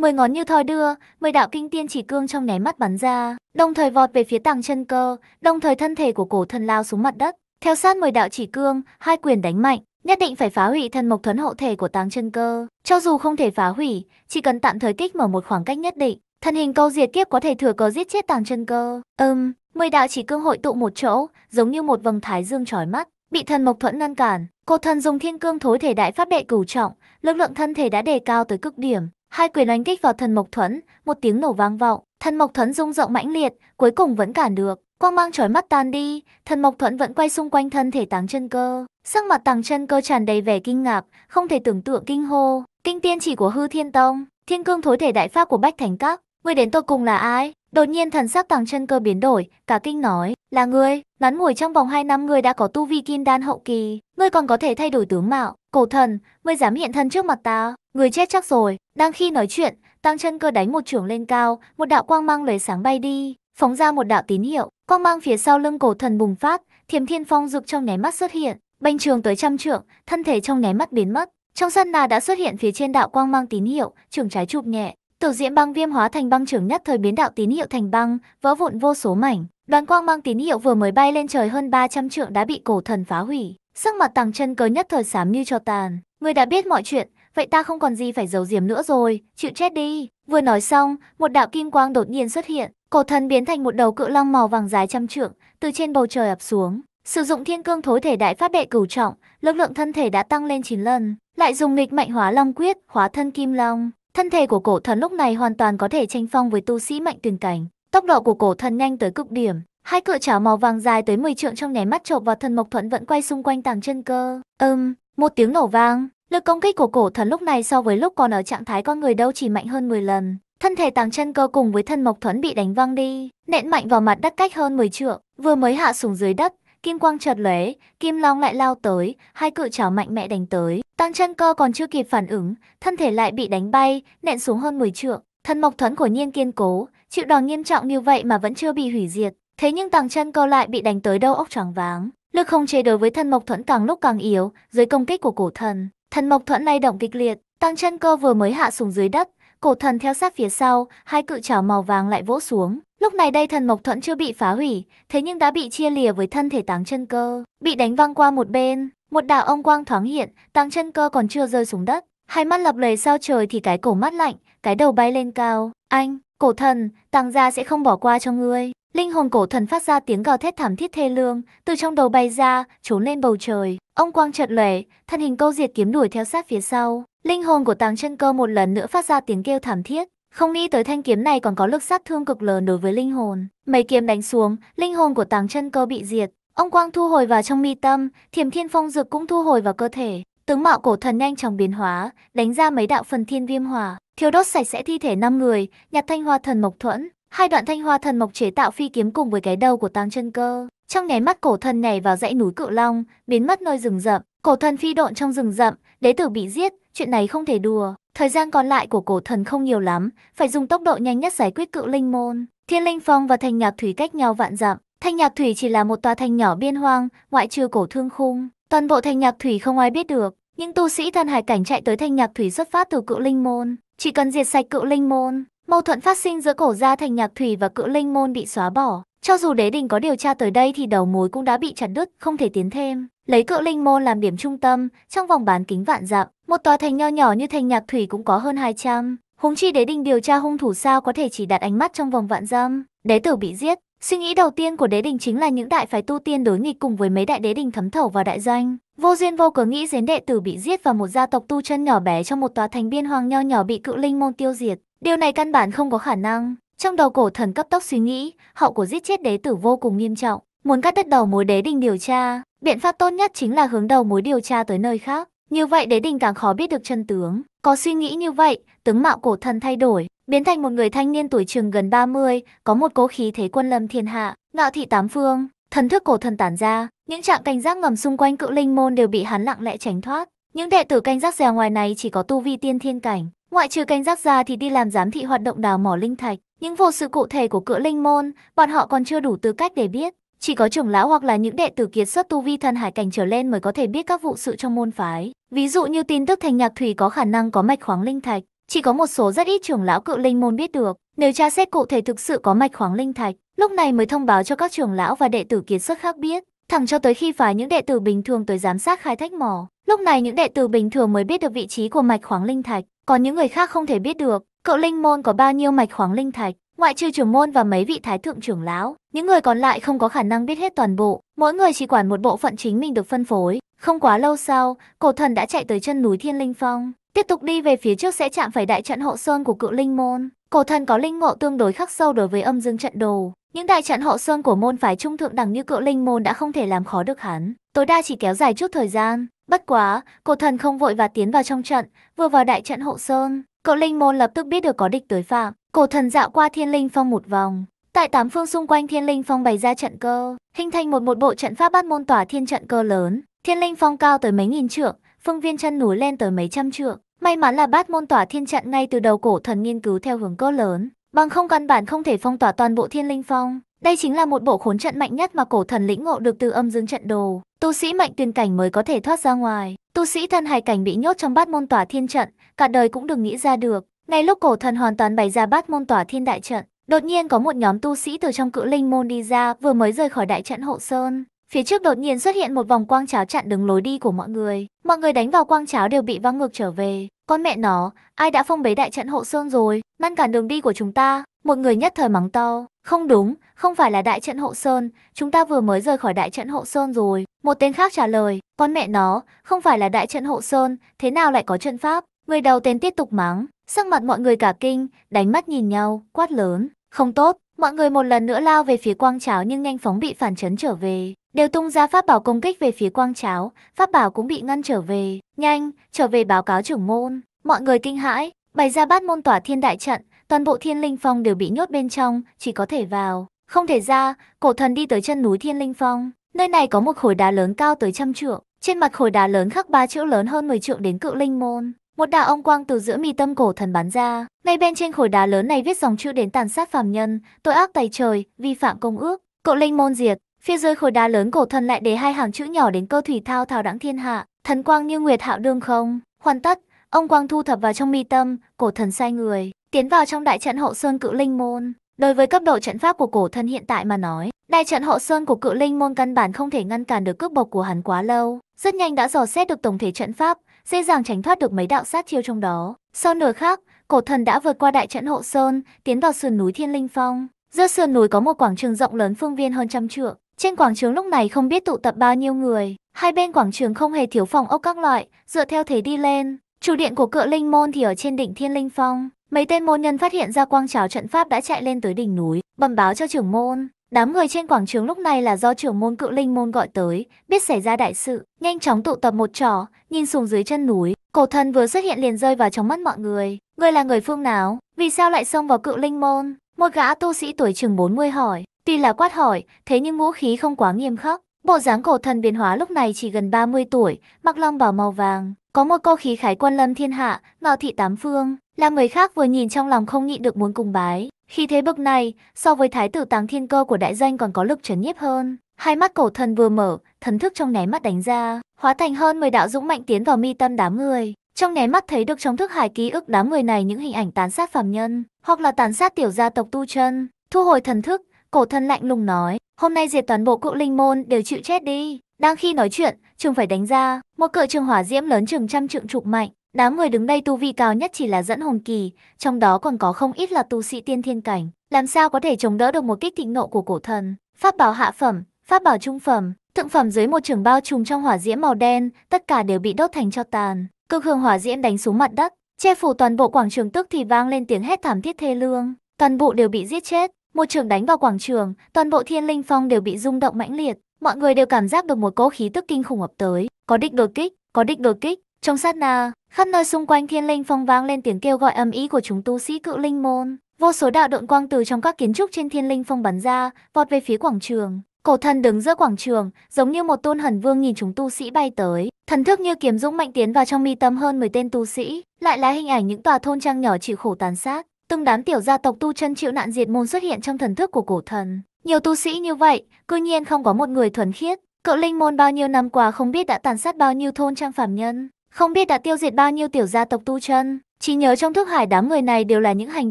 Mười ngón như thoi đưa, mười đạo kinh tiên chỉ cương trong nháy mắt bắn ra, đồng thời vọt về phía tàng chân cơ, đồng thời thân thể của cổ thần lao xuống mặt đất. Theo sát mười đạo chỉ cương, hai quyền đánh mạnh, nhất định phải phá hủy thân mộc thuấn hậu thể của tàng chân cơ. Cho dù không thể phá hủy, chỉ cần tạm thời kích mở một khoảng cách nhất định, thân hình câu diệt kiếp có thể thừa cớ giết chết tàng chân cơ. Ừm, mười đạo chỉ cương hội tụ một chỗ, giống như một vầng thái dương chói mắt, bị thần mộc thuẫn ngăn cản. cổ thần dùng thiên cương thối thể đại pháp đệ cửu trọng, lực lượng thân thể đã đề cao tới cực điểm, Hai quyền đánh kích vào thần mộc thuẫn, một tiếng nổ vang vọng, thần mộc thuẫn rung rộng mãnh liệt, cuối cùng vẫn cản được. Quang mang chói mắt tan đi, thần mộc thuẫn vẫn quay xung quanh thân thể táng chân cơ. Sắc mặt tàng chân cơ tràn đầy vẻ kinh ngạc, không thể tưởng tượng kinh hô. Kinh tiên chỉ của hư thiên tông, thiên cương thối thể đại pháp của bách thánh các, người đến tôi cùng là ai? Đột nhiên thần sắc tàng chân cơ biến đổi, cả kinh nói, là ngươi, ngắn ngủi trong vòng 2 năm ngươi đã có tu vi kim đan hậu kỳ, ngươi còn có thể thay đổi tướng mạo, cổ thần, ngươi dám hiện thân trước mặt ta, Người chết chắc rồi, đang khi nói chuyện, tăng chân cơ đánh một chưởng lên cao, một đạo quang mang lóe sáng bay đi, phóng ra một đạo tín hiệu, quang mang phía sau lưng cổ thần bùng phát, thiềm thiên phong dục trong nháy mắt xuất hiện, bành trường tới trăm trượng, thân thể trong nháy mắt biến mất. Trong sân nà đã xuất hiện phía trên đạo quang mang tín hiệu, trường trái chụp nhẹ, Tiểu diễm băng viêm hóa thành băng trưởng nhất thời biến đạo tín hiệu thành băng, vỡ vụn vô số mảnh. Đoàn quang mang tín hiệu vừa mới bay lên trời hơn 300 trượng đã bị cổ thần phá hủy. Sắc mặt tàng chân cơ nhất thời xám như cho tàn. Người đã biết mọi chuyện, vậy ta không còn gì phải giấu giếm nữa rồi, chịu chết đi. Vừa nói xong, một đạo kim quang đột nhiên xuất hiện, cổ thần biến thành một đầu cự long màu vàng dài trăm trượng, từ trên bầu trời ập xuống. Sử dụng thiên cương thối thể đại pháp đệ cửu trọng, lực lượng thân thể đã tăng lên 9 lần, lại dùng nghịch mạnh hóa long quyết, hóa thân kim long. Thân thể của cổ thần lúc này hoàn toàn có thể tranh phong với tu sĩ mạnh tuyền cảnh. Tốc độ của cổ thần nhanh tới cực điểm, hai cự chảo màu vàng dài tới 10 trượng trong nháy mắt chộp vào thần mộc thuận vẫn quay xung quanh tàng chân cơ. Ừm, um, một tiếng nổ vang, Lực công kích của cổ thần lúc này so với lúc còn ở trạng thái con người đâu chỉ mạnh hơn 10 lần. Thân thể tàng chân cơ cùng với thân mộc thuẫn bị đánh văng đi, nện mạnh vào mặt đất cách hơn 10 trượng, vừa mới hạ xuống dưới đất, kim quang chợt lóe, kim long lại lao tới, hai cự chảo mạnh mẽ đánh tới. tàng chân cơ còn chưa kịp phản ứng, thân thể lại bị đánh bay, nện xuống hơn 10 trượng. Thân mộc thuẫn của Nhiên kiên cố, chịu đòn nghiêm trọng như vậy mà vẫn chưa bị hủy diệt. Thế nhưng tàng chân cơ lại bị đánh tới đâu óc choáng váng. Lực không chế đối với thân mộc thuẫn càng lúc càng yếu, dưới công kích của cổ thần, Thần Mộc Thuẫn lay động kịch liệt, tăng chân cơ vừa mới hạ xuống dưới đất, cổ thần theo sát phía sau, hai cự chảo màu vàng lại vỗ xuống. Lúc này đây thần Mộc Thuẫn chưa bị phá hủy, thế nhưng đã bị chia lìa với thân thể tăng chân cơ, bị đánh văng qua một bên. Một đạo ông quang thoáng hiện, tăng chân cơ còn chưa rơi xuống đất. Hai mắt lập lầy sao trời thì cái cổ mắt lạnh, cái đầu bay lên cao. Anh, cổ thần, tăng gia sẽ không bỏ qua cho ngươi. Linh hồn cổ thần phát ra tiếng gào thét thảm thiết thê lương, từ trong đầu bay ra, trốn lên bầu trời. Ông quang chợt lẻ, thân hình câu diệt kiếm đuổi theo sát phía sau. Linh hồn của Tàng Chân Cơ một lần nữa phát ra tiếng kêu thảm thiết. Không nghĩ tới thanh kiếm này còn có lực sát thương cực lớn đối với linh hồn. Mấy kiếm đánh xuống, linh hồn của Tàng Chân Cơ bị diệt. Ông quang thu hồi vào trong mi tâm, Thiểm Thiên Phong dược cũng thu hồi vào cơ thể. Tướng mạo cổ thần nhanh chóng biến hóa, đánh ra mấy đạo phần thiên viêm hỏa, thiêu đốt sạch sẽ thi thể năm người, nhặt thanh hoa thần mộc thuẫn, Hai đoạn thanh hoa thần mộc chế tạo phi kiếm cùng với cái đầu của tăng Chân Cơ, trong nháy mắt cổ thần nhảy vào dãy núi Cự Long, biến mất nơi rừng rậm, cổ thần phi độn trong rừng rậm, đế tử bị giết, chuyện này không thể đùa. Thời gian còn lại của cổ thần không nhiều lắm, phải dùng tốc độ nhanh nhất giải quyết Cự Linh môn. Thiên Linh Phong và Thành Nhạc Thủy cách nhau vạn dặm, Thanh Nhạc Thủy chỉ là một tòa thành nhỏ biên hoang, ngoại trừ cổ thương khung, toàn bộ thành Nhạc Thủy không ai biết được. Những tu sĩ thần hải cảnh chạy tới Thanh Nhạc Thủy xuất phát từ Cự Linh môn, chỉ cần diệt sạch Cự Linh môn, Mâu thuẫn phát sinh giữa cổ gia thành nhạc thủy và cự linh môn bị xóa bỏ. Cho dù đế đình có điều tra tới đây thì đầu mối cũng đã bị chặt đứt, không thể tiến thêm. Lấy cự linh môn làm điểm trung tâm, trong vòng bán kính vạn dặm, một tòa thành nho nhỏ như thành nhạc thủy cũng có hơn 200. Húng chi đế đình điều tra hung thủ sao có thể chỉ đặt ánh mắt trong vòng vạn dặm. Đế tử bị giết, Suy nghĩ đầu tiên của đế đình chính là những đại phái tu tiên đối nghịch cùng với mấy đại đế đình thấm thẩu vào đại danh. Vô duyên vô cớ nghĩ đến đệ tử bị giết và một gia tộc tu chân nhỏ bé trong một tòa thành biên hoàng nho nhỏ bị cự linh môn tiêu diệt. Điều này căn bản không có khả năng. Trong đầu cổ thần cấp tốc suy nghĩ, hậu của giết chết đế tử vô cùng nghiêm trọng. Muốn cắt đứt đầu mối đế đình điều tra, biện pháp tốt nhất chính là hướng đầu mối điều tra tới nơi khác. Như vậy đế đình càng khó biết được chân tướng. Có suy nghĩ như vậy, tướng mạo cổ thần thay đổi, biến thành một người thanh niên tuổi trường gần 30, có một cố khí thế quân lâm thiên hạ, ngạo thị tám phương. Thần thức cổ thần tản ra, những trạng cảnh giác ngầm xung quanh cự linh môn đều bị hắn lặng lẽ tránh thoát. Những đệ tử canh giác dèo ngoài này chỉ có tu vi tiên thiên cảnh, Ngoại trừ canh rác ra thì đi làm giám thị hoạt động đào mỏ linh thạch, những vụ sự cụ thể của cựa linh môn, bọn họ còn chưa đủ tư cách để biết. Chỉ có trưởng lão hoặc là những đệ tử kiệt xuất tu vi thần hải cảnh trở lên mới có thể biết các vụ sự trong môn phái. Ví dụ như tin tức thành nhạc thủy có khả năng có mạch khoáng linh thạch, chỉ có một số rất ít trưởng lão cự linh môn biết được. Nếu tra xét cụ thể thực sự có mạch khoáng linh thạch, lúc này mới thông báo cho các trưởng lão và đệ tử kiệt xuất khác biết thẳng cho tới khi phái những đệ tử bình thường tới giám sát khai thách mỏ. Lúc này những đệ tử bình thường mới biết được vị trí của mạch khoáng linh thạch, còn những người khác không thể biết được cậu linh môn có bao nhiêu mạch khoáng linh thạch. Ngoại trừ trưởng môn và mấy vị thái thượng trưởng lão, những người còn lại không có khả năng biết hết toàn bộ, mỗi người chỉ quản một bộ phận chính mình được phân phối. Không quá lâu sau, cổ thần đã chạy tới chân núi Thiên Linh Phong, tiếp tục đi về phía trước sẽ chạm phải đại trận hộ sơn của cựu linh môn. Cổ thần có linh ngộ tương đối khắc sâu đối với âm dương trận đồ, những đại trận hậu sơn của môn phái trung thượng đẳng như cựu linh môn đã không thể làm khó được hắn, tối đa chỉ kéo dài chút thời gian. Bất quá, cổ thần không vội và tiến vào trong trận, vừa vào đại trận hộ sơn, cựu linh môn lập tức biết được có địch tới phạm. Cổ thần dạo qua thiên linh phong một vòng, tại tám phương xung quanh thiên linh phong bày ra trận cơ, hình thành một một bộ trận pháp bát môn tỏa thiên trận cơ lớn. Thiên linh phong cao tới mấy nghìn trượng, phương viên chân núi lên tới mấy trăm trượng. May mắn là bát môn tỏa thiên trận ngay từ đầu cổ thần nghiên cứu theo hướng cơ lớn, Bằng không căn bản không thể phong tỏa toàn bộ thiên linh phong. Đây chính là một bộ khốn trận mạnh nhất mà cổ thần lĩnh ngộ được từ âm dương trận đồ. Tu sĩ mạnh tuyên cảnh mới có thể thoát ra ngoài. Tu sĩ thân hải cảnh bị nhốt trong bát môn tỏa thiên trận, cả đời cũng đừng nghĩ ra được. Ngay lúc cổ thần hoàn toàn bày ra bát môn tỏa thiên đại trận, đột nhiên có một nhóm tu sĩ từ trong cự linh môn đi ra vừa mới rời khỏi đại trận hộ sơn. Phía trước đột nhiên xuất hiện một vòng quang cháo chặn đứng lối đi của mọi người. Mọi người đánh vào quang cháo đều bị văng ngược trở về. Con mẹ nó, ai đã phong bế đại trận hộ sơn rồi, ngăn cản đường đi của chúng ta. Một người nhất thời mắng to. Không đúng, không phải là đại trận hộ sơn, chúng ta vừa mới rời khỏi đại trận hộ sơn rồi. Một tên khác trả lời, con mẹ nó, không phải là đại trận hộ sơn, thế nào lại có trận pháp? Người đầu tên tiếp tục mắng, sắc mặt mọi người cả kinh, đánh mắt nhìn nhau, quát lớn, không tốt, Mọi người một lần nữa lao về phía quang cháo nhưng nhanh phóng bị phản chấn trở về. Đều tung ra pháp bảo công kích về phía quang cháo, pháp bảo cũng bị ngăn trở về. Nhanh, trở về báo cáo trưởng môn. Mọi người kinh hãi, bày ra bát môn tỏa thiên đại trận, toàn bộ thiên linh phong đều bị nhốt bên trong, chỉ có thể vào. Không thể ra, cổ thần đi tới chân núi thiên linh phong. Nơi này có một khối đá lớn cao tới trăm trượng. Trên mặt khối đá lớn khắc ba chữ lớn hơn 10 trượng đến cự linh môn một đạo ông quang từ giữa mi tâm cổ thần bắn ra. Ngay bên trên khối đá lớn này viết dòng chữ đến tàn sát phàm nhân, tội ác tày trời, vi phạm công ước, cộ linh môn diệt. Phía dưới khối đá lớn cổ thần lại để hai hàng chữ nhỏ đến cơ thủy thao thao đẳng thiên hạ, thần quang như nguyệt hạo đương không. Hoàn tất, ông quang thu thập vào trong mi tâm, cổ thần sai người, tiến vào trong đại trận hậu sơn cự linh môn. Đối với cấp độ trận pháp của cổ thần hiện tại mà nói, đại trận hậu sơn của cự linh môn căn bản không thể ngăn cản được cướp bộc của hắn quá lâu. Rất nhanh đã dò xét được tổng thể trận pháp, dễ dàng tránh thoát được mấy đạo sát chiêu trong đó. Sau nửa khắc, cổ thần đã vượt qua đại trận hộ sơn, tiến vào sườn núi Thiên Linh Phong. Giữa sườn núi có một quảng trường rộng lớn phương viên hơn trăm trượng. Trên quảng trường lúc này không biết tụ tập bao nhiêu người, hai bên quảng trường không hề thiếu phòng ốc các loại, dựa theo thế đi lên. Chủ điện của cựa linh môn thì ở trên đỉnh Thiên Linh Phong. Mấy tên môn nhân phát hiện ra quang trào trận pháp đã chạy lên tới đỉnh núi, bẩm báo cho trưởng môn. Đám người trên quảng trường lúc này là do trưởng môn cự linh môn gọi tới, biết xảy ra đại sự, nhanh chóng tụ tập một trò, nhìn xuống dưới chân núi, cổ thần vừa xuất hiện liền rơi vào trong mắt mọi người. Ngươi là người phương nào? Vì sao lại xông vào cự linh môn? Một gã tu sĩ tuổi chừng 40 hỏi, tuy là quát hỏi, thế nhưng ngũ khí không quá nghiêm khắc. Bộ dáng cổ thần biến hóa lúc này chỉ gần 30 tuổi, mặc long bào màu vàng, có một câu khí khái quân lâm thiên hạ, ngạo thị tám phương, là người khác vừa nhìn trong lòng không nhịn được muốn cùng bái. Khi thế bậc này, so với thái tử táng thiên cơ của đại danh còn có lực chấn nhiếp hơn. Hai mắt cổ thần vừa mở, thần thức trong nháy mắt đánh ra, hóa thành hơn 10 đạo dũng mạnh tiến vào mi tâm đám người. Trong nháy mắt thấy được trong thức hải ký ức đám người này những hình ảnh tàn sát phàm nhân, hoặc là tàn sát tiểu gia tộc tu chân. Thu hồi thần thức, cổ thần lạnh lùng nói, hôm nay diệt toàn bộ cựu linh môn đều chịu chết đi. Đang khi nói chuyện, trường phải đánh ra, một cự trường hỏa diễm lớn trường trăm trượng trục mạnh, Đám người đứng đây tu vi cao nhất chỉ là dẫn hồn kỳ, trong đó còn có không ít là tu sĩ tiên thiên cảnh. Làm sao có thể chống đỡ được một kích thịnh nộ của cổ thần? Pháp bảo hạ phẩm, pháp bảo trung phẩm, thượng phẩm dưới một trường bao trùm trong hỏa diễm màu đen, tất cả đều bị đốt thành cho tàn. Cực hương hỏa diễm đánh xuống mặt đất, che phủ toàn bộ quảng trường tức thì vang lên tiếng hét thảm thiết thê lương. Toàn bộ đều bị giết chết. Một trường đánh vào quảng trường, toàn bộ thiên linh phong đều bị rung động mãnh liệt. Mọi người đều cảm giác được một cỗ khí tức kinh khủng ập tới. Có địch đột kích, có địch đột kích trong sát na, khắp nơi xung quanh thiên linh phong vang lên tiếng kêu gọi âm ý của chúng tu sĩ cự linh môn. Vô số đạo độn quang từ trong các kiến trúc trên thiên linh phong bắn ra, vọt về phía quảng trường. Cổ thần đứng giữa quảng trường, giống như một tôn hần vương nhìn chúng tu sĩ bay tới. Thần thức như kiếm dũng mạnh tiến vào trong mi tâm hơn 10 tên tu sĩ, lại là hình ảnh những tòa thôn trang nhỏ chịu khổ tàn sát. Từng đám tiểu gia tộc tu chân chịu nạn diệt môn xuất hiện trong thần thức của cổ thần. Nhiều tu sĩ như vậy, cư nhiên không có một người thuần khiết. cự linh môn bao nhiêu năm qua không biết đã tàn sát bao nhiêu thôn trang phàm nhân. Không biết đã tiêu diệt bao nhiêu tiểu gia tộc tu chân, chỉ nhớ trong thức hải đám người này đều là những hành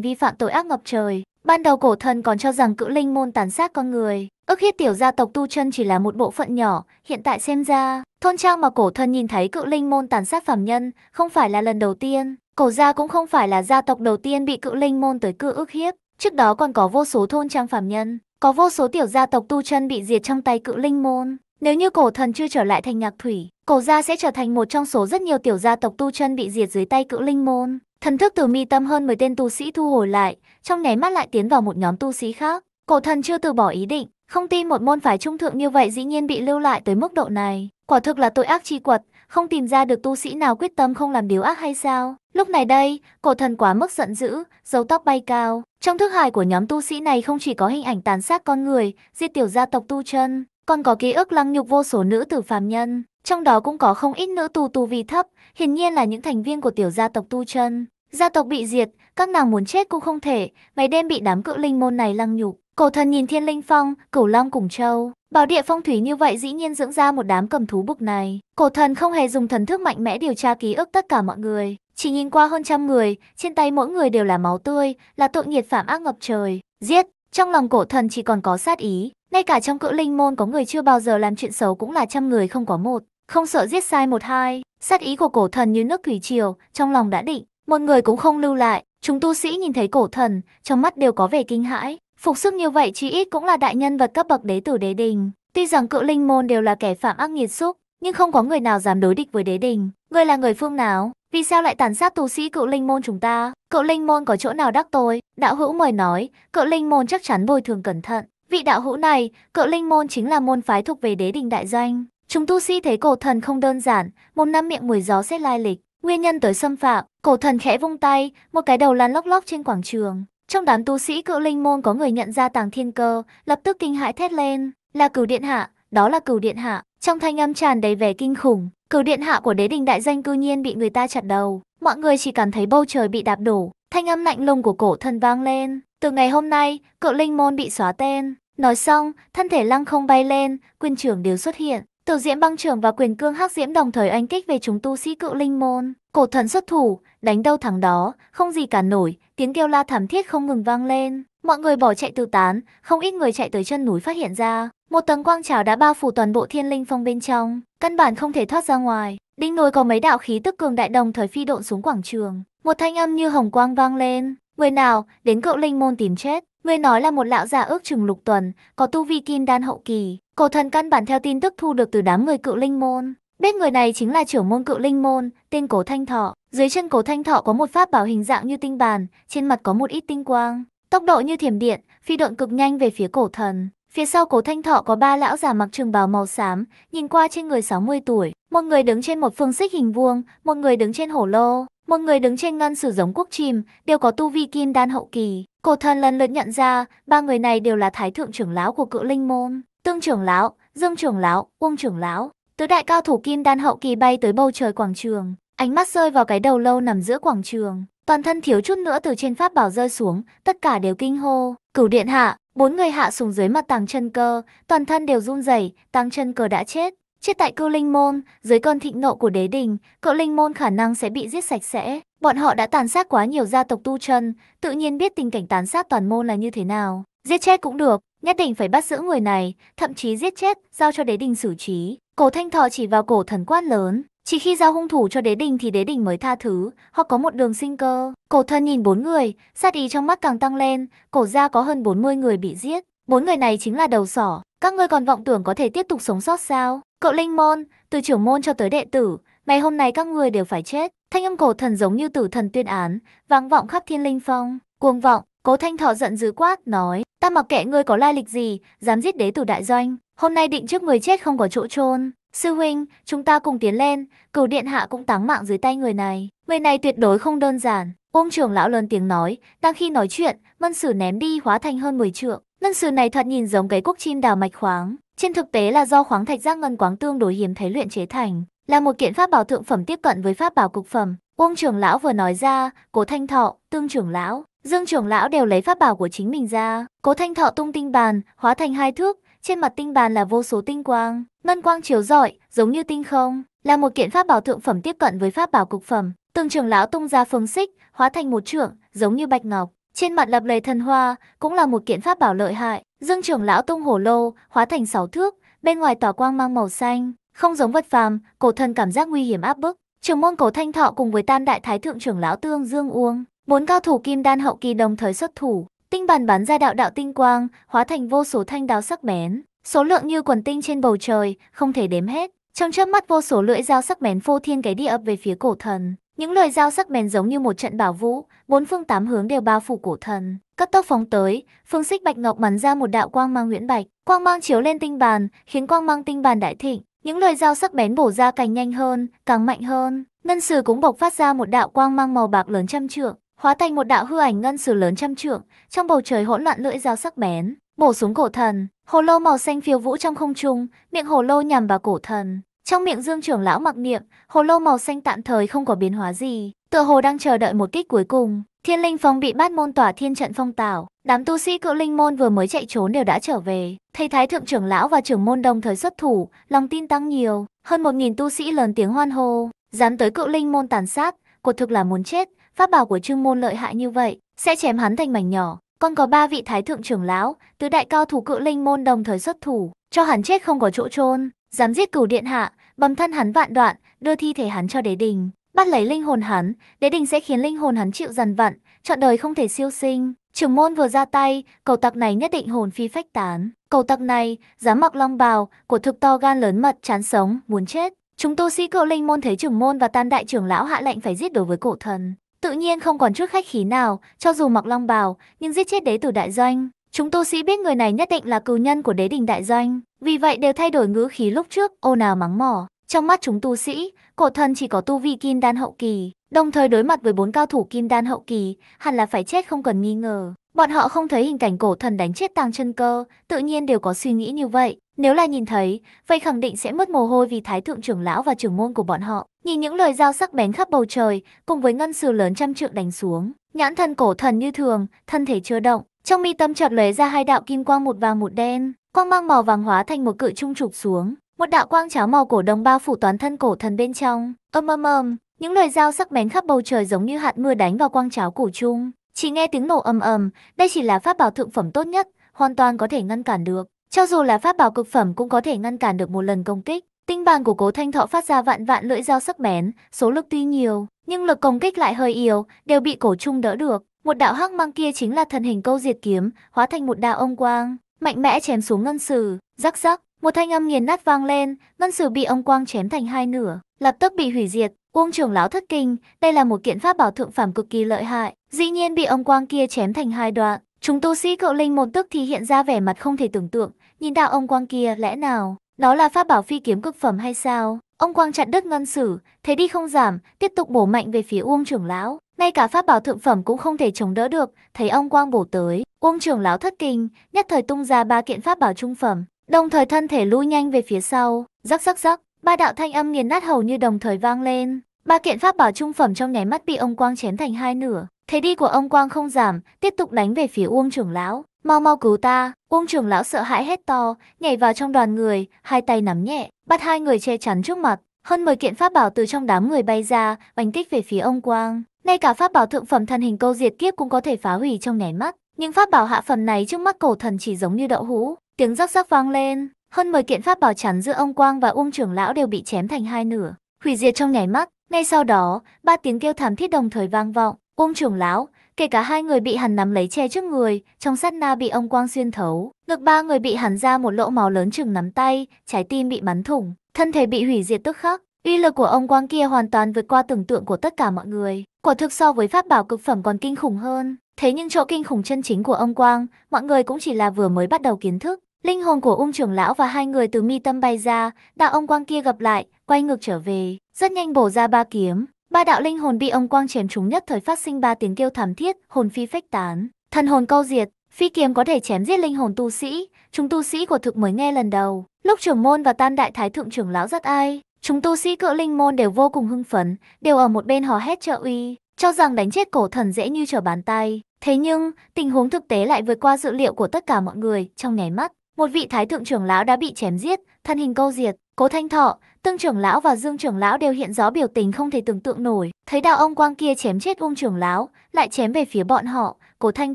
vi phạm tội ác ngập trời. Ban đầu cổ thần còn cho rằng cự linh môn tàn sát con người, ức hiếp tiểu gia tộc tu chân chỉ là một bộ phận nhỏ, hiện tại xem ra, thôn trang mà cổ thần nhìn thấy cự linh môn tàn sát phàm nhân, không phải là lần đầu tiên, cổ gia cũng không phải là gia tộc đầu tiên bị cự linh môn tới cư ức hiếp, trước đó còn có vô số thôn trang phàm nhân, có vô số tiểu gia tộc tu chân bị diệt trong tay cự linh môn. Nếu như cổ thần chưa trở lại thành nhạc thủy, Cổ gia sẽ trở thành một trong số rất nhiều tiểu gia tộc tu chân bị diệt dưới tay cựu linh môn. Thần thức từ mi tâm hơn 10 tên tu sĩ thu hồi lại, trong nháy mắt lại tiến vào một nhóm tu sĩ khác. Cổ thần chưa từ bỏ ý định, không tin một môn phái trung thượng như vậy dĩ nhiên bị lưu lại tới mức độ này. Quả thực là tội ác chi quật, không tìm ra được tu sĩ nào quyết tâm không làm điều ác hay sao. Lúc này đây, cổ thần quá mức giận dữ, dấu tóc bay cao. Trong thức hài của nhóm tu sĩ này không chỉ có hình ảnh tàn sát con người, diệt tiểu gia tộc tu chân, còn có ký ức lăng nhục vô số nữ tử phàm nhân. Trong đó cũng có không ít nữ tù tù vì thấp, hiển nhiên là những thành viên của tiểu gia tộc tu chân. Gia tộc bị diệt, các nàng muốn chết cũng không thể, ngày đêm bị đám cự linh môn này lăng nhục. Cổ thần nhìn thiên linh phong, cửu long cùng châu, bảo địa phong thủy như vậy dĩ nhiên dưỡng ra một đám cầm thú bực này. Cổ thần không hề dùng thần thức mạnh mẽ điều tra ký ức tất cả mọi người, chỉ nhìn qua hơn trăm người, trên tay mỗi người đều là máu tươi, là tội nghiệt phạm ác ngập trời, giết, trong lòng cổ thần chỉ còn có sát ý, ngay cả trong cự linh môn có người chưa bao giờ làm chuyện xấu cũng là trăm người không có một, không sợ giết sai một hai. Sát ý của cổ thần như nước thủy triều, trong lòng đã định, một người cũng không lưu lại. Chúng tu sĩ nhìn thấy cổ thần, trong mắt đều có vẻ kinh hãi. Phục sức như vậy chí ít cũng là đại nhân vật cấp bậc đế tử đế đình. Tuy rằng cự linh môn đều là kẻ phạm ác nghiệt xúc, nhưng không có người nào dám đối địch với đế đình. Người là người phương nào? Vì sao lại tàn sát tu sĩ cựu linh môn chúng ta? Cựu linh môn có chỗ nào đắc tôi? Đạo hữu mời nói, cựu linh môn chắc chắn bồi thường cẩn thận. Vị đạo hữu này, cựu linh môn chính là môn phái thuộc về đế đình đại danh. Chúng tu sĩ thấy cổ thần không đơn giản, một năm miệng mùi gió xét lai lịch. Nguyên nhân tới xâm phạm, cổ thần khẽ vung tay, một cái đầu lan lóc lóc trên quảng trường. Trong đám tu sĩ cựu linh môn có người nhận ra tàng thiên cơ, lập tức kinh hãi thét lên. Là cửu điện hạ, đó là cửu điện hạ. Trong thanh âm tràn đầy vẻ kinh khủng, Cửu điện hạ của đế đình đại danh cư nhiên bị người ta chặt đầu, mọi người chỉ cảm thấy bầu trời bị đạp đổ, thanh âm lạnh lùng của cổ thần vang lên. Từ ngày hôm nay, cựu linh môn bị xóa tên. Nói xong, thân thể lăng không bay lên, quyền trưởng đều xuất hiện. Tiểu diễm băng trưởng và quyền cương hắc diễm đồng thời anh kích về chúng tu sĩ cựu linh môn. Cổ thần xuất thủ, đánh đâu thắng đó, không gì cả nổi, tiếng kêu la thảm thiết không ngừng vang lên. Mọi người bỏ chạy tứ tán, không ít người chạy tới chân núi phát hiện ra, một tầng quang trào đã bao phủ toàn bộ thiên linh phong bên trong, căn bản không thể thoát ra ngoài. Đinh núi có mấy đạo khí tức cường đại đồng thời phi độn xuống quảng trường, một thanh âm như hồng quang vang lên, "Người nào đến cựu linh môn tìm chết?" Người nói là một lão già ước chừng lục tuần, có tu vi kim đan hậu kỳ, cổ thần căn bản theo tin tức thu được từ đám người cựu linh môn, biết người này chính là trưởng môn cựu linh môn, tên cổ Thanh Thọ. Dưới chân cổ Thanh Thọ có một pháp bảo hình dạng như tinh bàn, trên mặt có một ít tinh quang, Tốc độ như thiểm điện, phi độn cực nhanh về phía cổ thần. Phía sau cổ thanh thọ có ba lão già mặc trường bào màu xám, nhìn qua trên người 60 tuổi. Một người đứng trên một phương xích hình vuông, một người đứng trên hổ lô, một người đứng trên ngân sử giống quốc chim, đều có tu vi kim đan hậu kỳ. Cổ thần lần lượt nhận ra, ba người này đều là thái thượng trưởng lão của cự linh môn. Tương trưởng lão, Dương trưởng lão, Uông trưởng lão, tứ đại cao thủ kim đan hậu kỳ bay tới bầu trời quảng trường, ánh mắt rơi vào cái đầu lâu nằm giữa quảng trường, toàn thân thiếu chút nữa từ trên pháp bảo rơi xuống, tất cả đều kinh hô. Cửu điện hạ, bốn người hạ xuống dưới mặt tàng chân cơ, toàn thân đều run rẩy, tàng chân cơ đã chết. Chết tại cưu linh môn, dưới con thịnh nộ của đế đình, cựu linh môn khả năng sẽ bị giết sạch sẽ. Bọn họ đã tàn sát quá nhiều gia tộc tu chân, tự nhiên biết tình cảnh tàn sát toàn môn là như thế nào. Giết chết cũng được, nhất định phải bắt giữ người này, thậm chí giết chết, giao cho đế đình xử trí. Cổ thanh thọ chỉ vào cổ thần quát lớn, chỉ khi giao hung thủ cho đế đình thì đế đình mới tha thứ, họ có một đường sinh cơ. Cổ thân nhìn bốn người, sát ý trong mắt càng tăng lên, cổ gia có hơn 40 người bị giết. Bốn người này chính là đầu sỏ, các ngươi còn vọng tưởng có thể tiếp tục sống sót sao? Cậu Linh Môn, từ trưởng môn cho tới đệ tử, ngày hôm nay các ngươi đều phải chết. Thanh âm cổ thần giống như tử thần tuyên án, vang vọng khắp thiên linh phong. Cuồng vọng, cố thanh thọ giận dữ quát, nói, ta mặc kệ ngươi có lai lịch gì, dám giết đế tử đại doanh. Hôm nay định trước người chết không có chỗ chôn Sư huynh, chúng ta cùng tiến lên, cửu điện hạ cũng táng mạng dưới tay người này. Người này tuyệt đối không đơn giản. Uông trưởng lão lớn tiếng nói, đang khi nói chuyện, Mân sử ném đi hóa thành hơn 10 trượng. Mân sử này thật nhìn giống cái cúc chim đào mạch khoáng. Trên thực tế là do khoáng thạch giác ngân quáng tương đối hiếm thấy luyện chế thành, là một kiện pháp bảo thượng phẩm tiếp cận với pháp bảo cực phẩm. Uông trưởng lão vừa nói ra, cố thanh thọ, tương trưởng lão, dương trưởng lão đều lấy pháp bảo của chính mình ra. Cố thanh thọ tung tinh bàn, hóa thành hai thước, trên mặt tinh bàn là vô số tinh quang, ngân quang chiếu rọi, giống như tinh không, là một kiện pháp bảo thượng phẩm tiếp cận với pháp bảo cực phẩm. Từng trưởng lão tung ra phương xích, hóa thành một trượng, giống như bạch ngọc. Trên mặt lập lầy thần hoa, cũng là một kiện pháp bảo lợi hại. Dương trưởng lão tung hổ lô, hóa thành sáu thước, bên ngoài tỏa quang mang màu xanh, không giống vật phàm, cổ thần cảm giác nguy hiểm áp bức. Trường môn cổ thanh thọ cùng với tam đại thái thượng trưởng lão tương dương uông, bốn cao thủ kim đan hậu kỳ đồng thời xuất thủ, Tinh bản bắn ra đạo đạo tinh quang, hóa thành vô số thanh đao sắc bén, số lượng như quần tinh trên bầu trời, không thể đếm hết. Trong chớp mắt vô số lưỡi dao sắc bén phô thiên cái địa ập về phía cổ thần, những lưỡi dao sắc bén giống như một trận bảo vũ, bốn phương tám hướng đều bao phủ cổ thần. Cấp tốc phóng tới, phương xích bạch ngọc bắn ra một đạo quang mang nguyễn bạch, quang mang chiếu lên tinh bàn, khiến quang mang tinh bàn đại thịnh. Những lời dao sắc bén bổ ra càng nhanh hơn, càng mạnh hơn. Ngân sử cũng bộc phát ra một đạo quang mang màu bạc lớn trăm trượng, hóa thành một đạo hư ảnh ngân sử lớn trăm trượng, trong bầu trời hỗn loạn lưỡi dao sắc bén, bổ xuống cổ thần. Hồ lô màu xanh phiêu vũ trong không trung, miệng hồ lô nhằm vào cổ thần. Trong miệng Dương trưởng lão mặc niệm, hồ lô màu xanh tạm thời không có biến hóa gì, tựa hồ đang chờ đợi một kích cuối cùng. Thiên Linh Phong bị bát môn tỏa thiên trận phong tảo, đám tu sĩ cự linh môn vừa mới chạy trốn đều đã trở về. Thầy Thái thượng trưởng lão và trưởng môn đồng thời xuất thủ, lòng tin tăng nhiều, hơn một nghìn tu sĩ lớn tiếng hoan hô, dám tới cự linh môn tàn sát, cuộc thực là muốn chết, pháp bảo của Trương Môn lợi hại như vậy, sẽ chém hắn thành mảnh nhỏ. Con có ba vị thái thượng trưởng lão, tứ đại cao thủ cự linh môn đồng thời xuất thủ, cho hắn chết không có chỗ chôn, dám giết cửu điện hạ, bầm thân hắn vạn đoạn, đưa thi thể hắn cho đế đình, bắt lấy linh hồn hắn, đế đình sẽ khiến linh hồn hắn chịu dằn vặn, chọn đời không thể siêu sinh. Trưởng môn vừa ra tay, cầu tặc này nhất định hồn phi phách tán. Cầu tặc này, dám mặc long bào, của thực to gan lớn mật, chán sống, muốn chết. Chúng tu sĩ cự linh môn thấy trưởng môn và tan đại trưởng lão hạ lệnh phải giết đối với cổ thần. Tự nhiên không còn chút khách khí nào, cho dù mặc long bào, nhưng giết chết đế tử đại doanh. Chúng tu sĩ biết người này nhất định là cừu nhân của đế đình đại doanh, vì vậy đều thay đổi ngữ khí lúc trước, ô nào mắng mỏ. Trong mắt chúng tu sĩ, cổ thần chỉ có tu vi kim đan hậu kỳ, đồng thời đối mặt với bốn cao thủ kim đan hậu kỳ, hẳn là phải chết không cần nghi ngờ. Bọn họ không thấy hình cảnh cổ thần đánh chết tàng chân cơ, tự nhiên đều có suy nghĩ như vậy. Nếu là nhìn thấy, vậy khẳng định sẽ mất mồ hôi vì thái thượng trưởng lão và trưởng môn của bọn họ. Nhìn những lời dao sắc bén khắp bầu trời, cùng với ngân sư lớn trăm trượng đánh xuống. Nhãn thần cổ thần như thường, thân thể chưa động. Trong mi tâm chợt lóe ra hai đạo kim quang một vàng một đen. Quang mang màu vàng hóa thành một cự trung trục xuống. Một đạo quang cháo màu cổ đồng bao phủ toàn thân cổ thần bên trong. Ầm ầm ầm, những lời dao sắc bén khắp bầu trời giống như hạt mưa đánh vào quang cháo cổ trung chỉ nghe tiếng nổ ầm ầm, đây chỉ là pháp bảo thượng phẩm tốt nhất, hoàn toàn có thể ngăn cản được. Cho dù là pháp bảo cực phẩm cũng có thể ngăn cản được một lần công kích. Tinh bàn của Cố Thanh Thọ phát ra vạn vạn lưỡi dao sắc bén, số lực tuy nhiều, nhưng lực công kích lại hơi yếu, đều bị cổ trung đỡ được. Một đạo hắc mang kia chính là thần hình câu diệt kiếm, hóa thành một đạo ông quang, mạnh mẽ chém xuống ngân sử, rắc rắc, một thanh âm nghiền nát vang lên, ngân sử bị ông quang chém thành hai nửa, lập tức bị hủy diệt, Uông trưởng lão thất kinh, đây là một kiện pháp bảo thượng phẩm cực kỳ lợi hại, dĩ nhiên bị ông quang kia chém thành hai đoạn. Chúng tu sĩ cậu linh một tức thì hiện ra vẻ mặt không thể tưởng tượng, nhìn đạo ông quang kia lẽ nào, đó là pháp bảo phi kiếm cực phẩm hay sao? Ông quang chặn đứt ngân sử, thế đi không giảm, tiếp tục bổ mạnh về phía Uông trưởng lão, ngay cả pháp bảo thượng phẩm cũng không thể chống đỡ được, thấy ông quang bổ tới, Uông trưởng lão thất kinh, nhất thời tung ra ba kiện pháp bảo trung phẩm, đồng thời thân thể lui nhanh về phía sau, rắc rắc rắc, Ba đạo thanh âm nghiền nát hầu như đồng thời vang lên. Ba kiện pháp bảo trung phẩm trong nháy mắt bị ông Quang chém thành hai nửa. Thế đi của ông Quang không giảm, tiếp tục đánh về phía Uông trưởng lão. Mau mau cứu ta, Uông trưởng lão sợ hãi hét to, nhảy vào trong đoàn người, hai tay nắm nhẹ, bắt hai người che chắn trước mặt. Hơn 10 kiện pháp bảo từ trong đám người bay ra, đánh kích về phía ông Quang. Ngay cả pháp bảo thượng phẩm thần hình câu diệt kiếp cũng có thể phá hủy trong nháy mắt. nhưng pháp bảo hạ phẩm này trước mắt cổ thần chỉ giống như đậu hũ, tiếng rắc rắc vang lên, hơn 10 kiện pháp bảo chắn giữa ông Quang và Uông trưởng lão đều bị chém thành hai nửa, hủy diệt trong nháy mắt. Ngay sau đó, ba tiếng kêu thảm thiết đồng thời vang vọng, Uông trưởng lão, kể cả hai người bị hắn nắm lấy che trước người, trong sát na bị ông Quang xuyên thấu, ngực ba người bị hắn ra một lỗ máu lớn chừng nắm tay, trái tim bị bắn thủng, thân thể bị hủy diệt tức khắc. Uy lực của ông Quang kia hoàn toàn vượt qua tưởng tượng của tất cả mọi người, quả thực so với pháp bảo cực phẩm còn kinh khủng hơn. Thế nhưng chỗ kinh khủng chân chính của ông Quang, mọi người cũng chỉ là vừa mới bắt đầu kiến thức. Linh hồn của ung trưởng lão và hai người từ mi tâm bay ra, đạo ông quang kia gặp lại, quay ngược trở về, rất nhanh bổ ra ba kiếm. Ba đạo linh hồn bị ông quang chém trúng nhất thời phát sinh ba tiếng kêu thảm thiết, hồn phi phách tán, thần hồn câu diệt, phi kiếm có thể chém giết linh hồn tu sĩ, chúng tu sĩ của thực mới nghe lần đầu. Lúc trưởng môn và tam đại thái thượng trưởng lão rất ai, chúng tu sĩ cỡ linh môn đều vô cùng hưng phấn, đều ở một bên hò hét trợ uy, cho rằng đánh chết cổ thần dễ như trở bàn tay. Thế nhưng, tình huống thực tế lại vượt qua dự liệu của tất cả mọi người trong nháy mắt một vị thái thượng trưởng lão đã bị chém giết, thân hình câu diệt. Cố Thanh Thọ, Tương trưởng lão và Dương trưởng lão đều hiện rõ biểu tình không thể tưởng tượng nổi. Thấy đạo ông quang kia chém chết Ung trưởng lão, lại chém về phía bọn họ, Cố Thanh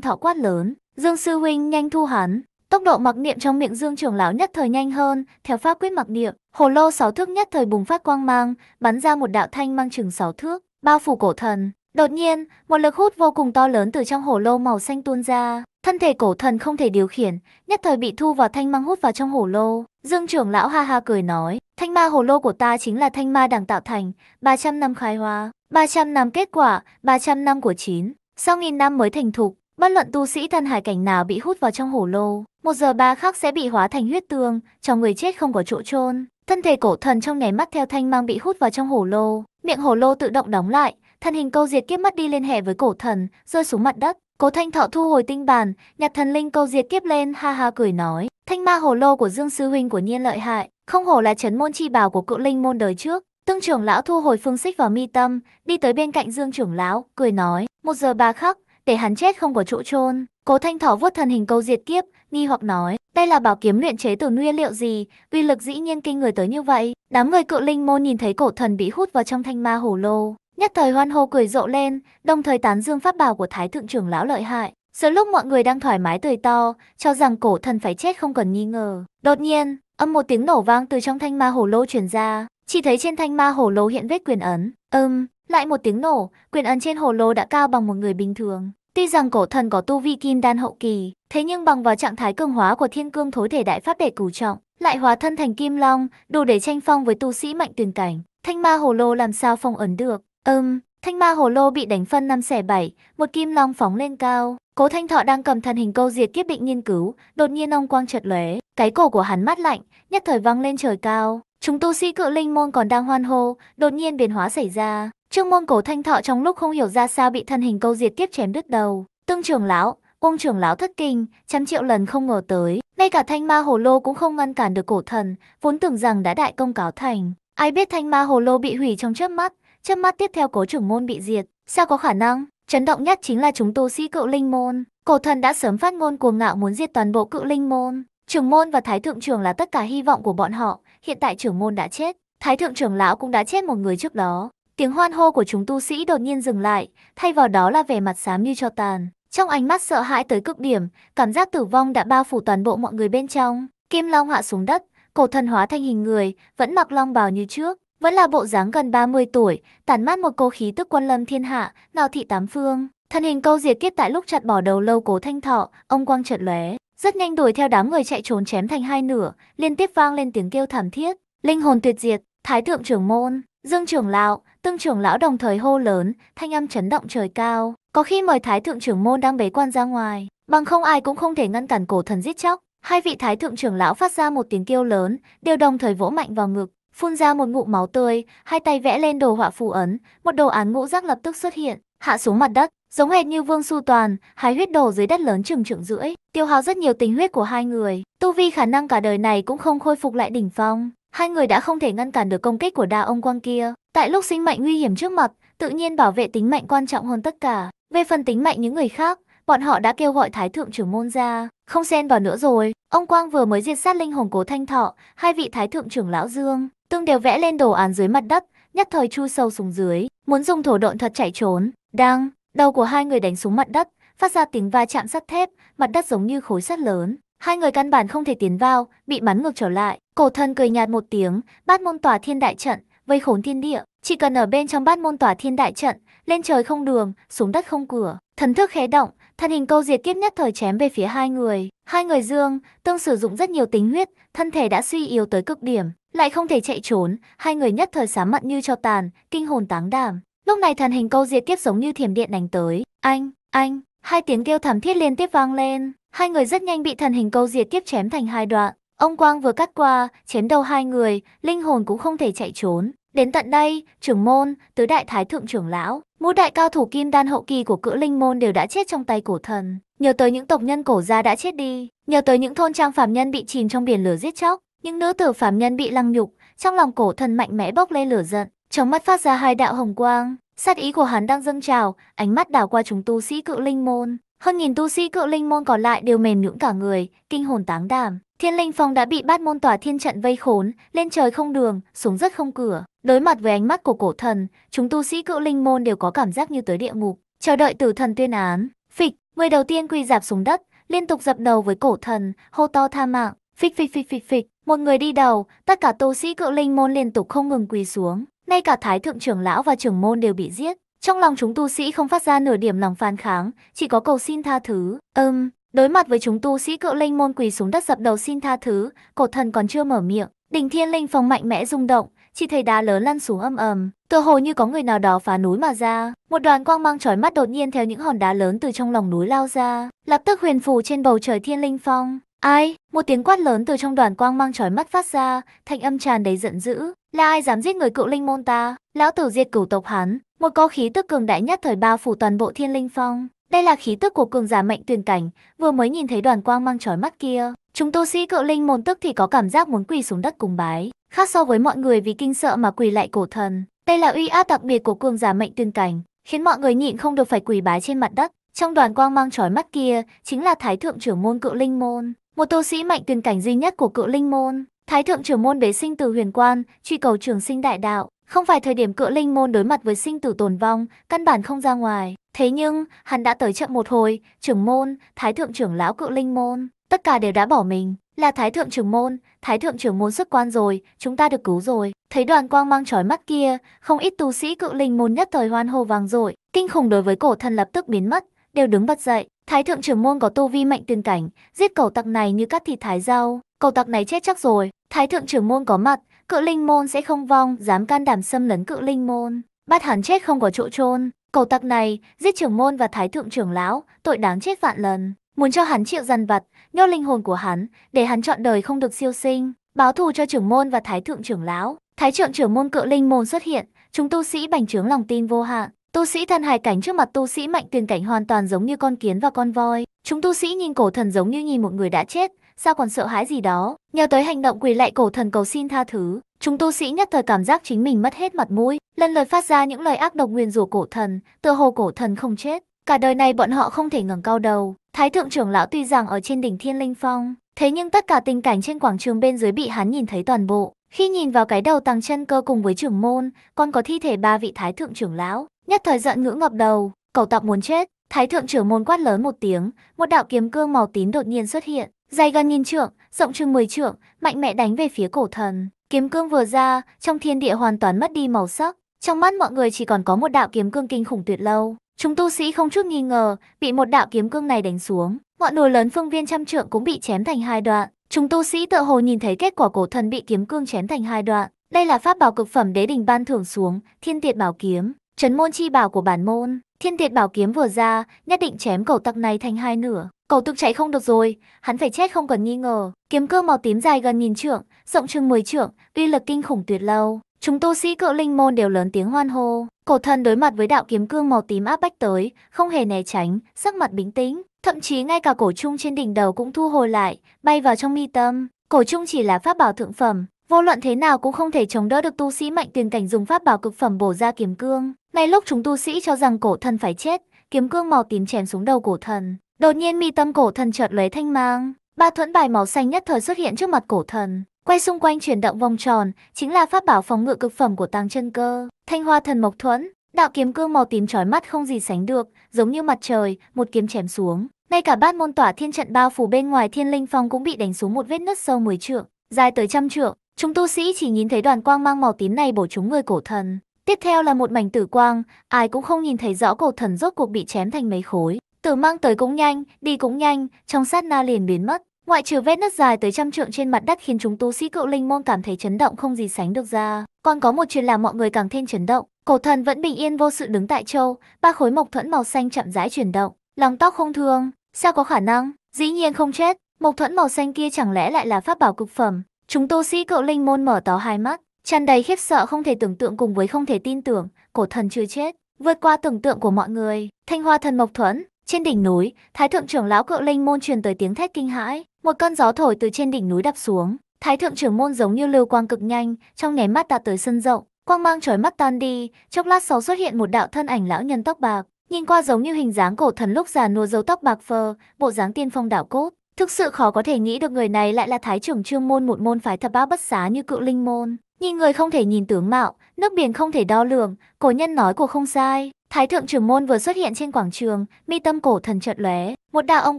Thọ quát lớn, "Dương sư huynh nhanh thu hắn!" Tốc độ mặc niệm trong miệng Dương trưởng lão nhất thời nhanh hơn, theo pháp quyết mặc niệm, hồ lô sáu thước nhất thời bùng phát quang mang, bắn ra một đạo thanh mang chừng sáu thước, bao phủ cổ thần. Đột nhiên, một lực hút vô cùng to lớn từ trong hổ lô màu xanh tuôn ra. Thân thể cổ thần không thể điều khiển, nhất thời bị thu vào thanh mang hút vào trong hổ lô. Dương trưởng lão ha ha cười nói, thanh ma hổ lô của ta chính là thanh ma đẳng tạo thành, 300 năm khai hóa, 300 năm kết quả, 300 năm của chín, sau nghìn năm mới thành thục. Bất luận tu sĩ thần hải cảnh nào bị hút vào trong hổ lô, một giờ ba khắc sẽ bị hóa thành huyết tương, cho người chết không có chỗ chôn. Thân thể cổ thần trong nháy mắt theo thanh mang bị hút vào trong hổ lô, miệng hổ lô tự động đóng lại, thân hình câu diệt kiếp mất đi liên hệ với cổ thần, rơi xuống mặt đất. Cố Thanh Thọ thu hồi tinh bàn nhặt thần linh câu diệt kiếp lên, ha ha cười nói, thanh ma hồ lô của Dương sư huynh của nhiên lợi hại, không hổ là trấn môn chi bảo của cựu linh môn đời trước. Tương trưởng lão thu hồi phương xích vào mi tâm, đi tới bên cạnh Dương trưởng lão, cười nói, một giờ ba khắc, để hắn chết không có chỗ chôn. Cố Thanh thọ vuốt thần hình câu diệt kiếp, nghi hoặc nói, đây là bảo kiếm luyện chế từ nguyên liệu gì, uy lực dĩ nhiên kinh người tới như vậy. Đám người cự linh môn nhìn thấy cổ thần bị hút vào trong thanh ma hồ lô, Nhất thời hoan hô cười rộ lên, đồng thời tán dương pháp bảo của thái thượng trưởng lão lợi hại. Giữa lúc mọi người đang thoải mái tươi to, cho rằng cổ thần phải chết không cần nghi ngờ. Đột nhiên, âm một tiếng nổ vang từ trong thanh ma hồ lô truyền ra, chỉ thấy trên thanh ma hồ lô hiện vết quyền ấn. Ừm, lại một tiếng nổ, quyền ấn trên hồ lô đã cao bằng một người bình thường. Tuy rằng cổ thần có tu vi kim đan hậu kỳ, thế nhưng bằng vào trạng thái cường hóa của thiên cương thối thể đại pháp đệ cửu trọng, lại hóa thân thành kim long, đủ để tranh phong với tu sĩ mạnh tuyển cảnh. Thanh ma hồ lô làm sao phong ấn được? Ừm, thanh ma hồ lô bị đánh phân năm xẻ bảy, một kim long phóng lên cao. Cố Thanh Thọ đang cầm thần hình câu diệt kiếp định nghiên cứu, đột nhiên ông quang chợt lóe, cái cổ của hắn mát lạnh, nhất thời văng lên trời cao. Chúng tu sĩ cự linh môn còn đang hoan hô, đột nhiên biến hóa xảy ra. Trương môn cổ Thanh Thọ trong lúc không hiểu ra sao bị thần hình câu diệt kiếp chém đứt đầu. Tương trưởng lão, Uông trưởng lão thất kinh, trăm triệu lần không ngờ tới, ngay cả thanh ma hồ lô cũng không ngăn cản được cổ thần, vốn tưởng rằng đã đại công cáo thành. Ai biết thanh ma hồ lô bị hủy trong chớp mắt, Chớp mắt tiếp theo cố trưởng môn bị diệt, sao có khả năng? Chấn động nhất chính là chúng tu sĩ cựu linh môn. Cổ thần đã sớm phát ngôn cuồng ngạo muốn diệt toàn bộ cựu linh môn. Trưởng môn và thái thượng trưởng là tất cả hy vọng của bọn họ. Hiện tại trưởng môn đã chết, thái thượng trưởng lão cũng đã chết một người trước đó. Tiếng hoan hô của chúng tu sĩ đột nhiên dừng lại, thay vào đó là vẻ mặt xám như cho tàn. Trong ánh mắt sợ hãi tới cực điểm, cảm giác tử vong đã bao phủ toàn bộ mọi người bên trong. Kim Long hạ xuống đất, cổ thần hóa thành hình người, vẫn mặc long bào như trước, vẫn là bộ dáng gần 30 tuổi, tản mát một cô khí tức quân lâm thiên hạ, nào thị tám phương. Thân hình câu diệt kiếp tại lúc chặt bỏ đầu lâu cố thanh thọ, ông quang chợt lóe, rất nhanh đuổi theo đám người chạy trốn chém thành hai nửa, liên tiếp vang lên tiếng kêu thảm thiết. Linh hồn tuyệt diệt, thái thượng trưởng môn, dương trưởng lão, tương trưởng lão đồng thời hô lớn, thanh âm chấn động trời cao. Có khi mời thái thượng trưởng môn đang bế quan ra ngoài, bằng không ai cũng không thể ngăn cản cổ thần giết chóc. Hai vị thái thượng trưởng lão phát ra một tiếng kêu lớn, đều đồng thời vỗ mạnh vào ngực, phun ra một ngụm máu tươi, hai tay vẽ lên đồ họa phù ấn, một đồ án ngũ giác lập tức xuất hiện, hạ xuống mặt đất, giống hệt như Vương Su Toàn, hái huyết đồ dưới đất lớn chừng trượng rưỡi, tiêu hao rất nhiều tình huyết của hai người, tu vi khả năng cả đời này cũng không khôi phục lại đỉnh phong. Hai người đã không thể ngăn cản được công kích của đa ông quang kia, tại lúc sinh mệnh nguy hiểm trước mặt, tự nhiên bảo vệ tính mạng quan trọng hơn tất cả. Về phần tính mạng những người khác, bọn họ đã kêu gọi thái thượng trưởng môn ra, không xen vào nữa rồi. Ông Quang vừa mới diệt sát linh hồn Cố Thanh Thọ, hai vị thái thượng trưởng lão Dương, Tương đều vẽ lên đồ án dưới mặt đất, nhất thời chui sâu xuống dưới, muốn dùng thổ độn thuật chạy trốn. Đang, đầu của hai người đánh xuống mặt đất, phát ra tiếng va chạm sắt thép, mặt đất giống như khối sắt lớn. Hai người căn bản không thể tiến vào, bị bắn ngược trở lại. Cổ thần cười nhạt một tiếng, bát môn tỏa thiên đại trận, vây khốn thiên địa. Chỉ cần ở bên trong bát môn tỏa thiên đại trận, lên trời không đường, xuống đất không cửa. Thần thức khé động, thân hình câu diệt kiếp nhất thời chém về phía hai người. Hai người dương, tương sử dụng rất nhiều tính huyết, thân thể đã suy yếu tới cực điểm lại không thể chạy trốn, hai người nhất thời sám mặt như cho tàn, kinh hồn táng đảm. Lúc này thần hình câu diệt kiếp giống như thiểm điện đánh tới, anh, anh, hai tiếng kêu thảm thiết liên tiếp vang lên, hai người rất nhanh bị thần hình câu diệt kiếp chém thành hai đoạn. Ông Quang vừa cắt qua, chém đầu hai người, linh hồn cũng không thể chạy trốn. Đến tận đây, trưởng môn, tứ đại thái thượng trưởng lão, ngũ đại cao thủ kim đan hậu kỳ của cự linh môn đều đã chết trong tay cổ thần. Nhờ tới những tộc nhân cổ gia đã chết đi, nhờ tới những thôn trang phạm nhân bị chìm trong biển lửa giết chóc, những nữ tử phạm nhân bị lăng nhục, trong lòng cổ thần mạnh mẽ bốc lên lửa giận, trong mắt phát ra hai đạo hồng quang, sát ý của hắn đang dâng trào, ánh mắt đảo qua chúng tu sĩ cự linh môn. Hơn nghìn tu sĩ cự linh môn còn lại đều mềm nhũn cả người, kinh hồn táng đảm. Thiên linh phong đã bị bát môn tỏa thiên trận vây khốn, lên trời không đường, xuống rất không cửa. Đối mặt với ánh mắt của cổ thần, chúng tu sĩ cự linh môn đều có cảm giác như tới địa ngục, chờ đợi tử thần tuyên án. Phịch, người đầu tiên quỳ dạp xuống đất, liên tục dập đầu với cổ thần, hô to tha mạng. Phịch phịch phịch phịch phịch, một người đi đầu, tất cả tu sĩ cự linh môn liên tục không ngừng quỳ xuống, ngay cả thái thượng trưởng lão và trưởng môn đều bị giết. Trong lòng chúng tu sĩ không phát ra nửa điểm lòng phàn kháng, chỉ có cầu xin tha thứ. Ừm, đối mặt với chúng tu sĩ cự linh môn quỳ xuống đất dập đầu xin tha thứ, cổ thần còn chưa mở miệng, đỉnh thiên linh phong mạnh mẽ rung động, chỉ thấy đá lớn lăn xuống âm ầm, tựa hồ như có người nào đó phá núi mà ra. Một đoàn quang mang chói mắt đột nhiên theo những hòn đá lớn từ trong lòng núi lao ra, lập tức huyền phù trên bầu trời thiên linh phong. Ai? Một tiếng quát lớn từ trong đoàn quang mang trói mắt phát ra, thanh âm tràn đầy giận dữ. Là ai dám giết người cựu linh môn ta? Lão tử diệt cửu tộc hắn. Một có khí tức cường đại nhất thời bao phủ toàn bộ thiên linh phong. Đây là khí tức của cường giả mệnh tuyển cảnh, vừa mới nhìn thấy đoàn quang mang trói mắt kia. Chúng tu sĩ cựu linh môn tức thì có cảm giác muốn quỳ xuống đất cùng bái. Khác so với mọi người vì kinh sợ mà quỳ lại cổ thần. Đây là uy áp đặc biệt của cường giả mệnh tuyển cảnh, khiến mọi người nhịn không được phải quỳ bái trên mặt đất. Trong đoàn quang mang trói mắt kia chính là thái thượng trưởng môn cựu linh môn. Một tu sĩ mạnh tuyên cảnh duy nhất của cựu linh môn, thái thượng trưởng môn bế sinh từ huyền quan, truy cầu trường sinh đại đạo. Không phải thời điểm cựu linh môn đối mặt với sinh tử tồn vong, căn bản không ra ngoài. Thế nhưng, hắn đã tới chậm một hồi, trưởng môn, thái thượng trưởng lão cựu linh môn, tất cả đều đã bỏ mình. Là thái thượng trưởng môn, thái thượng trưởng môn xuất quan rồi, chúng ta được cứu rồi. Thấy đoàn quang mang trói mắt kia, không ít tu sĩ cựu linh môn nhất thời hoan hô vàng dội, kinh khủng đối với cổ thần lập tức biến mất, đều đứng bật dậy, Thái thượng trưởng môn có tu vi mạnh tiền cảnh, giết cầu tặc này như cắt thịt thái rau, cầu tặc này chết chắc rồi. Thái thượng trưởng môn có mặt, cự linh môn sẽ không vong, dám can đảm xâm lấn cự linh môn, bắt hắn chết không có chỗ chôn. Cầu tặc này, giết trưởng môn và thái thượng trưởng lão, tội đáng chết vạn lần. Muốn cho hắn chịu dằn vặt, nhốt linh hồn của hắn, để hắn chọn đời không được siêu sinh, báo thù cho trưởng môn và thái thượng trưởng lão. Thái thượng trưởng môn cự linh môn xuất hiện, chúng tu sĩ bành trướng lòng tin vô hạn, Tu sĩ thần hài cảnh trước mặt tu sĩ mạnh tuyền cảnh hoàn toàn giống như con kiến và con voi. Chúng tu sĩ nhìn cổ thần giống như nhìn một người đã chết, sao còn sợ hãi gì đó. Nhờ tới hành động quỳ lạy cổ thần cầu xin tha thứ, chúng tu sĩ nhất thời cảm giác chính mình mất hết mặt mũi, lần lời phát ra những lời ác độc nguyền rủa cổ thần, tựa hồ cổ thần không chết. Cả đời này bọn họ không thể ngẩng cao đầu. Thái thượng trưởng lão tuy rằng ở trên đỉnh Thiên Linh Phong, thế nhưng tất cả tình cảnh trên quảng trường bên dưới bị hắn nhìn thấy toàn bộ. Khi nhìn vào cái đầu tăng chân cơ cùng với trưởng môn, còn có thi thể ba vị thái thượng trưởng lão, Nhất thời giận ngữ ngập đầu, cầu tập muốn chết, thái thượng trưởng môn quát lớn một tiếng, một đạo kiếm cương màu tím đột nhiên xuất hiện, dày gần nghìn trượng, rộng chừng 10 trượng, mạnh mẽ đánh về phía cổ thần. Kiếm cương vừa ra, trong thiên địa hoàn toàn mất đi màu sắc, trong mắt mọi người chỉ còn có một đạo kiếm cương kinh khủng tuyệt lâu. Chúng tu sĩ không chút nghi ngờ, bị một đạo kiếm cương này đánh xuống, ngọn núi lớn phương viên trăm trượng cũng bị chém thành hai đoạn. Chúng tu sĩ tự hồ nhìn thấy kết quả cổ thần bị kiếm cương chém thành hai đoạn. Đây là pháp bảo cực phẩm đế đình ban thưởng xuống, thiên tiệt bảo kiếm, Trấn môn chi bảo của bản môn, thiên tuyệt bảo kiếm vừa ra, nhất định chém cầu tặc này thành hai nửa. Cầu tặc chạy không được rồi, hắn phải chết không cần nghi ngờ. Kiếm cơ màu tím dài gần nghìn trượng, rộng chừng 10 trượng, uy lực kinh khủng tuyệt lâu. Chúng tu sĩ cự linh môn đều lớn tiếng hoan hô. Cổ thần đối mặt với đạo kiếm cương màu tím áp bách tới, không hề né tránh, sắc mặt bình tĩnh, thậm chí ngay cả cổ trung trên đỉnh đầu cũng thu hồi lại, bay vào trong mi tâm. Cổ trung chỉ là pháp bảo thượng phẩm, Vô luận thế nào cũng không thể chống đỡ được tu sĩ mạnh tiền cảnh dùng pháp bảo cực phẩm bổ ra kiếm cương. Ngay lúc chúng tu sĩ cho rằng cổ thần phải chết, kiếm cương màu tím chém xuống đầu cổ thần. Đột nhiên mi tâm cổ thần chợt lấy thanh mang, ba thuẫn bài màu xanh nhất thời xuất hiện trước mặt cổ thần, quay xung quanh chuyển động vòng tròn, chính là pháp bảo phòng ngự cực phẩm của Tang Chân Cơ, Thanh Hoa Thần Mộc Thuẫn. Đạo kiếm cương màu tím chói mắt không gì sánh được, giống như mặt trời, một kiếm chém xuống. Ngay cả bát môn tỏa thiên trận bao phủ bên ngoài thiên linh phong cũng bị đánh xuống một vết nứt sâu mười trượng, dài tới trăm trượng. Chúng tu sĩ chỉ nhìn thấy đoàn quang mang màu tím này bổ trúng người cổ thần. Tiếp theo là một mảnh tử quang, ai cũng không nhìn thấy rõ cổ thần rốt cuộc bị chém thành mấy khối. Tử mang tới cũng nhanh, đi cũng nhanh, trong sát na liền biến mất. Ngoại trừ vết nứt dài tới trăm trượng trên mặt đất khiến chúng tu sĩ cựu linh môn cảm thấy chấn động không gì sánh được ra. Còn có một chuyện làm mọi người càng thêm chấn động. Cổ thần vẫn bình yên vô sự đứng tại châu, ba khối mộc thuẫn màu xanh chậm rãi chuyển động. Lòng tóc không thương, sao có khả năng, dĩ nhiên không chết. Mộc thuẫn màu xanh kia chẳng lẽ lại là pháp bảo cực phẩm, Chúng tu sĩ cựu linh môn mở to hai mắt, tràn đầy khiếp sợ không thể tưởng tượng cùng với không thể tin tưởng, cổ thần chưa chết, vượt qua tưởng tượng của mọi người. Thanh Hoa thần Mộc Thuẫn, trên đỉnh núi, Thái thượng trưởng lão cựu linh môn truyền tới tiếng thét kinh hãi, một cơn gió thổi từ trên đỉnh núi đập xuống, Thái thượng trưởng môn giống như lưu quang cực nhanh, trong nháy mắt đã tới sân rộng, quang mang chói mắt tan đi, chốc lát sau xuất hiện một đạo thân ảnh lão nhân tóc bạc, nhìn qua giống như hình dáng cổ thần lúc già nua dấu tóc bạc phơ, bộ dáng tiên phong đạo cốt, Thực sự khó có thể nghĩ được người này lại là thái trưởng trương môn một môn phái thập bát bất xá như cựu linh môn. Nhìn người không thể nhìn tướng mạo, nước biển không thể đo lường, cổ nhân nói của không sai. Thái thượng trưởng môn vừa xuất hiện trên quảng trường, mi tâm cổ thần chợt lóe, một đạo ông